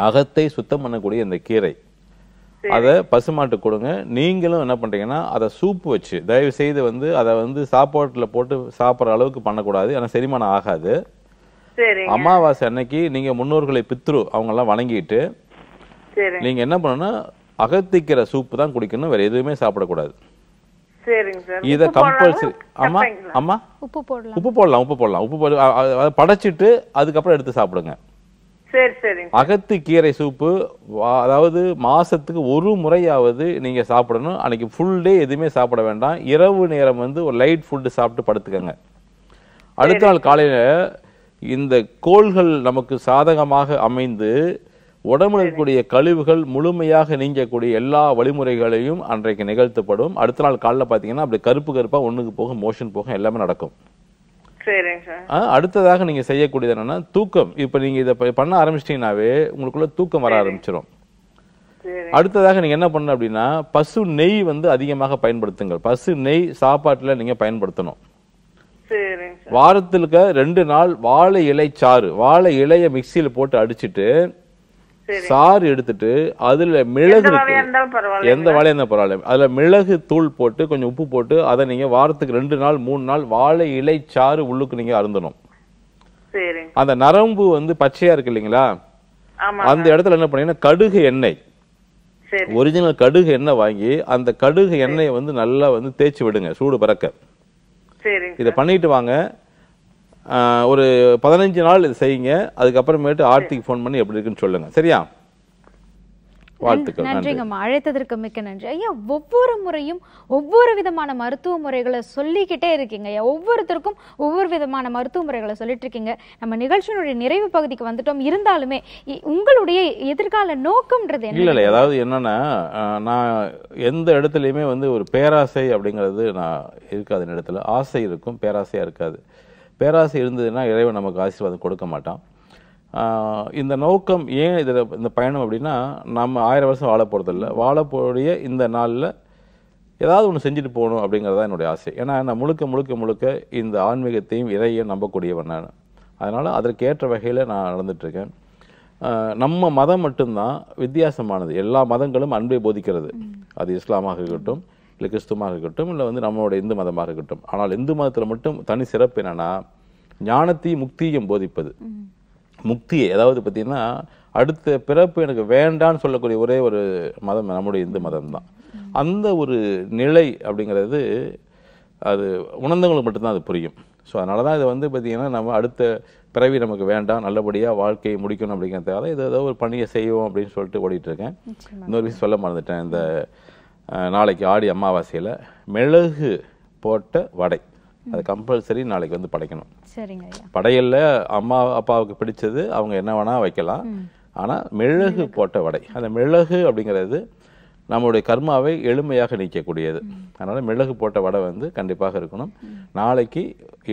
அகத்தை சுத்தம் பண்ணக்கூடிய இந்த கீரை அதை பசுமாட்டு கொடுங்க நீங்களும் என்ன பண்ணுறீங்கன்னா அதை சூப்பு வச்சு தயவு செய்து வந்து அதை வந்து சாப்பாட்டில் போட்டு சாப்பிட்ற அளவுக்கு பண்ணக்கூடாது ஏன்னா செரிமானம் ஆகாது அமாவாசை அன்னைக்கு நீங்க முன்னோர்களை பித்ரு அவங்க எல்லாம் வணங்கிட்டு நீங்க என்ன பண்ணணும்னா அகத்திக்கிற சூப்பு தான் குடிக்கணும் வேற எதுவுமே சாப்பிடக்கூடாது இதை கம்பல்சரி ஆமா ஆமா உப்பு போடலாம் உப்பு போடலாம் உப்பு போடலாம் உப்பு படைச்சிட்டு அதுக்கப்புறம் எடுத்து சாப்பிடுங்க சரி சரி அகத்து கீரை சூப்பு அதாவது மாசத்துக்கு ஒரு முறையாவது நீங்க சாப்பிடணும் அன்னைக்கு ஃபுல் டே எதுவுமே சாப்பிட வேண்டாம் இரவு நேரம் வந்து ஒரு லைட் ஃபுட்டு சாப்பிட்டு படுத்துக்கங்க அடுத்த நாள் காலையில இந்த கோள்கள் நமக்கு சாதகமாக அமைந்து உடம்புல இருக்கக்கூடிய கழிவுகள் முழுமையாக நீங்கக்கூடிய எல்லா வழிமுறைகளையும் அன்றைக்கு நிகழ்த்தப்படும் அடுத்த நாள் காலைல பார்த்தீங்கன்னா அப்படி கருப்பு கருப்பாக ஒன்றுக்கு போக மோஷன் போக எல்லாமே நடக்கும் அடுத்ததாக நீங்க செய்யக்கூடியது என்னன்னா தூக்கம் இப்ப நீங்க இதை பண்ண ஆரம்பிச்சிட்டீங்கன்னாவே உங்களுக்குள்ள தூக்கம் வர ஆரம்பிச்சிடும் அடுத்ததாக நீங்க என்ன பண்ணணும் அப்படின்னா பசு நெய் வந்து அதிகமாக பயன்படுத்துங்கள் பசு நெய் சாப்பாட்டுல நீங்க பயன்படுத்தணும் வாரத்திலுக்கு ரெண்டு நாள் வாழை இலை சாறு வாழை இலையை மிக்சியில் போட்டு அடிச்சுட்டு சாறு எடுத்துட்டு அதுல மிளகு எந்த வாழை இருந்தா பரவாயில்ல அதுல மிளகு தூள் போட்டு கொஞ்சம் உப்பு போட்டு அதை நீங்க வாரத்துக்கு ரெண்டு நாள் மூணு நாள் வாழை இலை சாறு உள்ளுக்கு நீங்க அருந்தணும் அந்த நரம்பு வந்து பச்சையா இருக்கு இல்லைங்களா அந்த இடத்துல என்ன பண்ணீங்கன்னா கடுகு எண்ணெய் ஒரிஜினல் கடுகு எண்ணெய் வாங்கி அந்த கடுகு எண்ணெயை வந்து நல்லா வந்து தேய்ச்சி விடுங்க சூடு பறக்க இதை பண்ணிட்டு வாங்க ஒரு பதினஞ்சு நாள் இது செய்யுங்க அதுக்கப்புறமேட்டு ஆர்த்திக்கு ஃபோன் பண்ணி எப்படி இருக்குன்னு சொல்லுங்க சரியா வாழ்த்துக்கள் நன்றிங்கம்மா அழைத்ததற்கு மிக்க நன்றி ஐயா ஒவ்வொரு முறையும் ஒவ்வொரு விதமான மருத்துவ முறைகளை சொல்லிக்கிட்டே இருக்கீங்க ஐயா ஒவ்வொருத்தருக்கும் ஒவ்வொரு விதமான மருத்துவ முறைகளை சொல்லிட்டு இருக்கீங்க நம்ம நிகழ்ச்சியினுடைய நிறைவு பகுதிக்கு வந்துட்டோம் இருந்தாலுமே உங்களுடைய எதிர்கால நோக்கம்ன்றது என்ன இல்லை அதாவது என்னன்னா நான் எந்த இடத்துலயுமே வந்து ஒரு பேராசை அப்படிங்கிறது நான் இருக்காது இடத்துல ஆசை இருக்கும் பேராசையா இருக்காது பேராசை இருந்ததுன்னா இறைவன் நமக்கு ஆசீர்வாதம் கொடுக்க மாட்டான் இந்த நோக்கம் ஏன் இதில் இந்த பயணம் அப்படின்னா நம்ம ஆயிரம் வருஷம் வாழ போகிறதில்ல வாழப்போடைய இந்த நாளில் ஏதாவது ஒன்று செஞ்சுட்டு போகணும் அப்படிங்கிறது தான் என்னுடைய ஆசை ஏன்னா நான் முழுக்க முழுக்க முழுக்க இந்த ஆன்மீகத்தையும் இறையும் நம்பக்கூடியவன் நான் அதனால் அதற்கேற்ற வகையில் நான் நடந்துட்டுருக்கேன் நம்ம மதம் மட்டும்தான் வித்தியாசமானது எல்லா மதங்களும் அன்பை போதிக்கிறது அது இஸ்லாமாக இருக்கட்டும் இல்லை கிறிஸ்துவமாக இருக்கட்டும் இல்லை வந்து நம்மளோட இந்து மதமாக இருக்கட்டும் ஆனால் இந்து மதத்தில் மட்டும் தனி சிறப்பு என்னென்னா ஞானத்தையும் முக்தியையும் போதிப்பது முக்தியை அதாவது பார்த்தீங்கன்னா அடுத்த பிறப்பு எனக்கு வேண்டான்னு சொல்லக்கூடிய ஒரே ஒரு மதம் நம்முடைய இந்து மதம் தான் அந்த ஒரு நிலை அப்படிங்கிறது அது உணர்ந்தவங்களுக்கு மட்டும்தான் அது புரியும் ஸோ அதனால தான் இதை வந்து பார்த்திங்கன்னா நம்ம அடுத்த பிறவி நமக்கு வேண்டாம் நல்லபடியாக வாழ்க்கையை முடிக்கணும் அப்படிங்கிறதுக்காக இது ஏதோ ஒரு பணியை செய்வோம் அப்படின்னு சொல்லிட்டு ஓடிட்டுருக்கேன் இன்னொரு விஷயம் சொல்ல மறந்துட்டேன் இந்த நாளைக்கு ஆடி அமாவாசையில் மிளகு போட்ட வடை அது கம்பல்சரி நாளைக்கு வந்து படைக்கணும் படையலில் அம்மா அப்பாவுக்கு பிடிச்சது அவங்க என்ன வேணால் வைக்கலாம் ஆனால் மிளகு போட்ட வடை அந்த மிளகு அப்படிங்கிறது நம்முடைய கர்மாவை எளிமையாக நீக்கக்கூடியது அதனால் மிளகு போட்ட வடை வந்து கண்டிப்பாக இருக்கணும் நாளைக்கு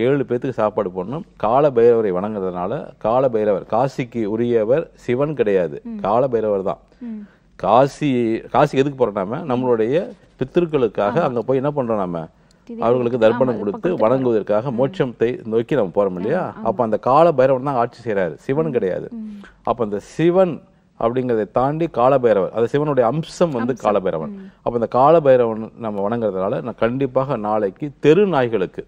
ஏழு பேர்த்துக்கு சாப்பாடு போடணும் கால பைரவரை வணங்குறதுனால கால பைரவர் காசிக்கு உரியவர் சிவன் கிடையாது கால பைரவர் தான் காசி காசி எதுக்கு போகிறோம் நம்மளுடைய பித்திருக்களுக்காக அங்கே போய் என்ன பண்ணுறோம் நம்ம அவர்களுக்கு தர்ப்பணம் கொடுத்து வணங்குவதற்காக மோட்சத்தை நோக்கி நம்ம போகிறோம் இல்லையா அப்போ அந்த கால பைரவன் தான் ஆட்சி செய்கிறாரு சிவன் கிடையாது அப்போ அந்த சிவன் அப்படிங்கிறத தாண்டி காலபைரவர் அது சிவனுடைய அம்சம் வந்து காலபைரவன் அப்போ இந்த காலபைரவன் நம்ம வணங்குறதுனால நான் கண்டிப்பாக நாளைக்கு தெரு நாய்களுக்கு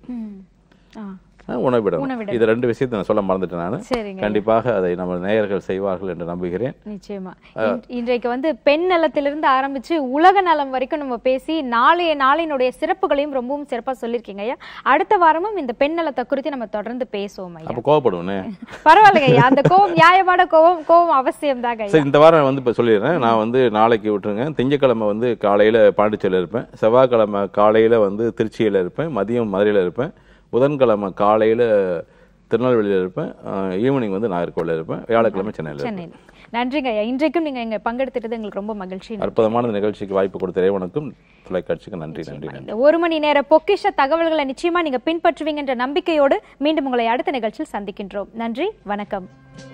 உணவிடணும் இது ரெண்டு விஷயத்தை நான் சொல்ல மறந்துட்டேன் நான் கண்டிப்பாக அதை நம்ம நேயர்கள் செய்வார்கள் என்று நம்புகிறேன் நிச்சயமா இன்றைக்கு வந்து பெண் நலத்திலிருந்து ஆரம்பிச்சு உலக நலம் வரைக்கும் நம்ம பேசி நாளைய நாளினுடைய சிறப்புகளையும் ரொம்பவும் சிறப்பா சொல்லியிருக்கீங்க ஐயா அடுத்த வாரமும் இந்த பெண் நலத்தை குறித்து நம்ம தொடர்ந்து பேசுவோம் ஐயா அப்போ கோவப்படுவோன்னு பரவாயில்லைங்க ஐயா அந்த கோவம் நியாயமான கோவம் கோவம் அவசியம் தாங்க இந்த வாரம் வந்து இப்போ சொல்லிடுறேன் நான் வந்து நாளைக்கு விட்டுருங்க திங்கக்கிழமை வந்து காலையில பாண்டிச்சேரியில் இருப்பேன் செவ்வாய்க்கிழமை காலையில வந்து திருச்சியில இருப்பேன் மதியம் மதுரையில இருப்பேன் புதன்கிழமை காலையில் திருநெல்வேலியில் இருப்பேன் ஈவினிங் வந்து நாகர்கோவில் இருப்பேன் வியாழக்கிழமை சென்னையில் நன்றிங்க இன்றைக்கும் நீங்கள் இங்க பங்கெடுத்துட்டது எங்களுக்கு ரொம்ப மகிழ்ச்சி அற்புதமான நிகழ்ச்சிக்கு வாய்ப்பு கொடுத்த இறைவனுக்கும் தொலைக்காட்சிக்கு நன்றி நன்றி ஒரு மணி நேர பொக்கிஷ தகவல்களை நிச்சயமாக நீங்கள் பின்பற்றுவீங்க என்ற நம்பிக்கையோடு மீண்டும் உங்களை அடுத்த நிகழ்ச்சியில் சந்திக்கின்றோம் நன்றி வணக்கம்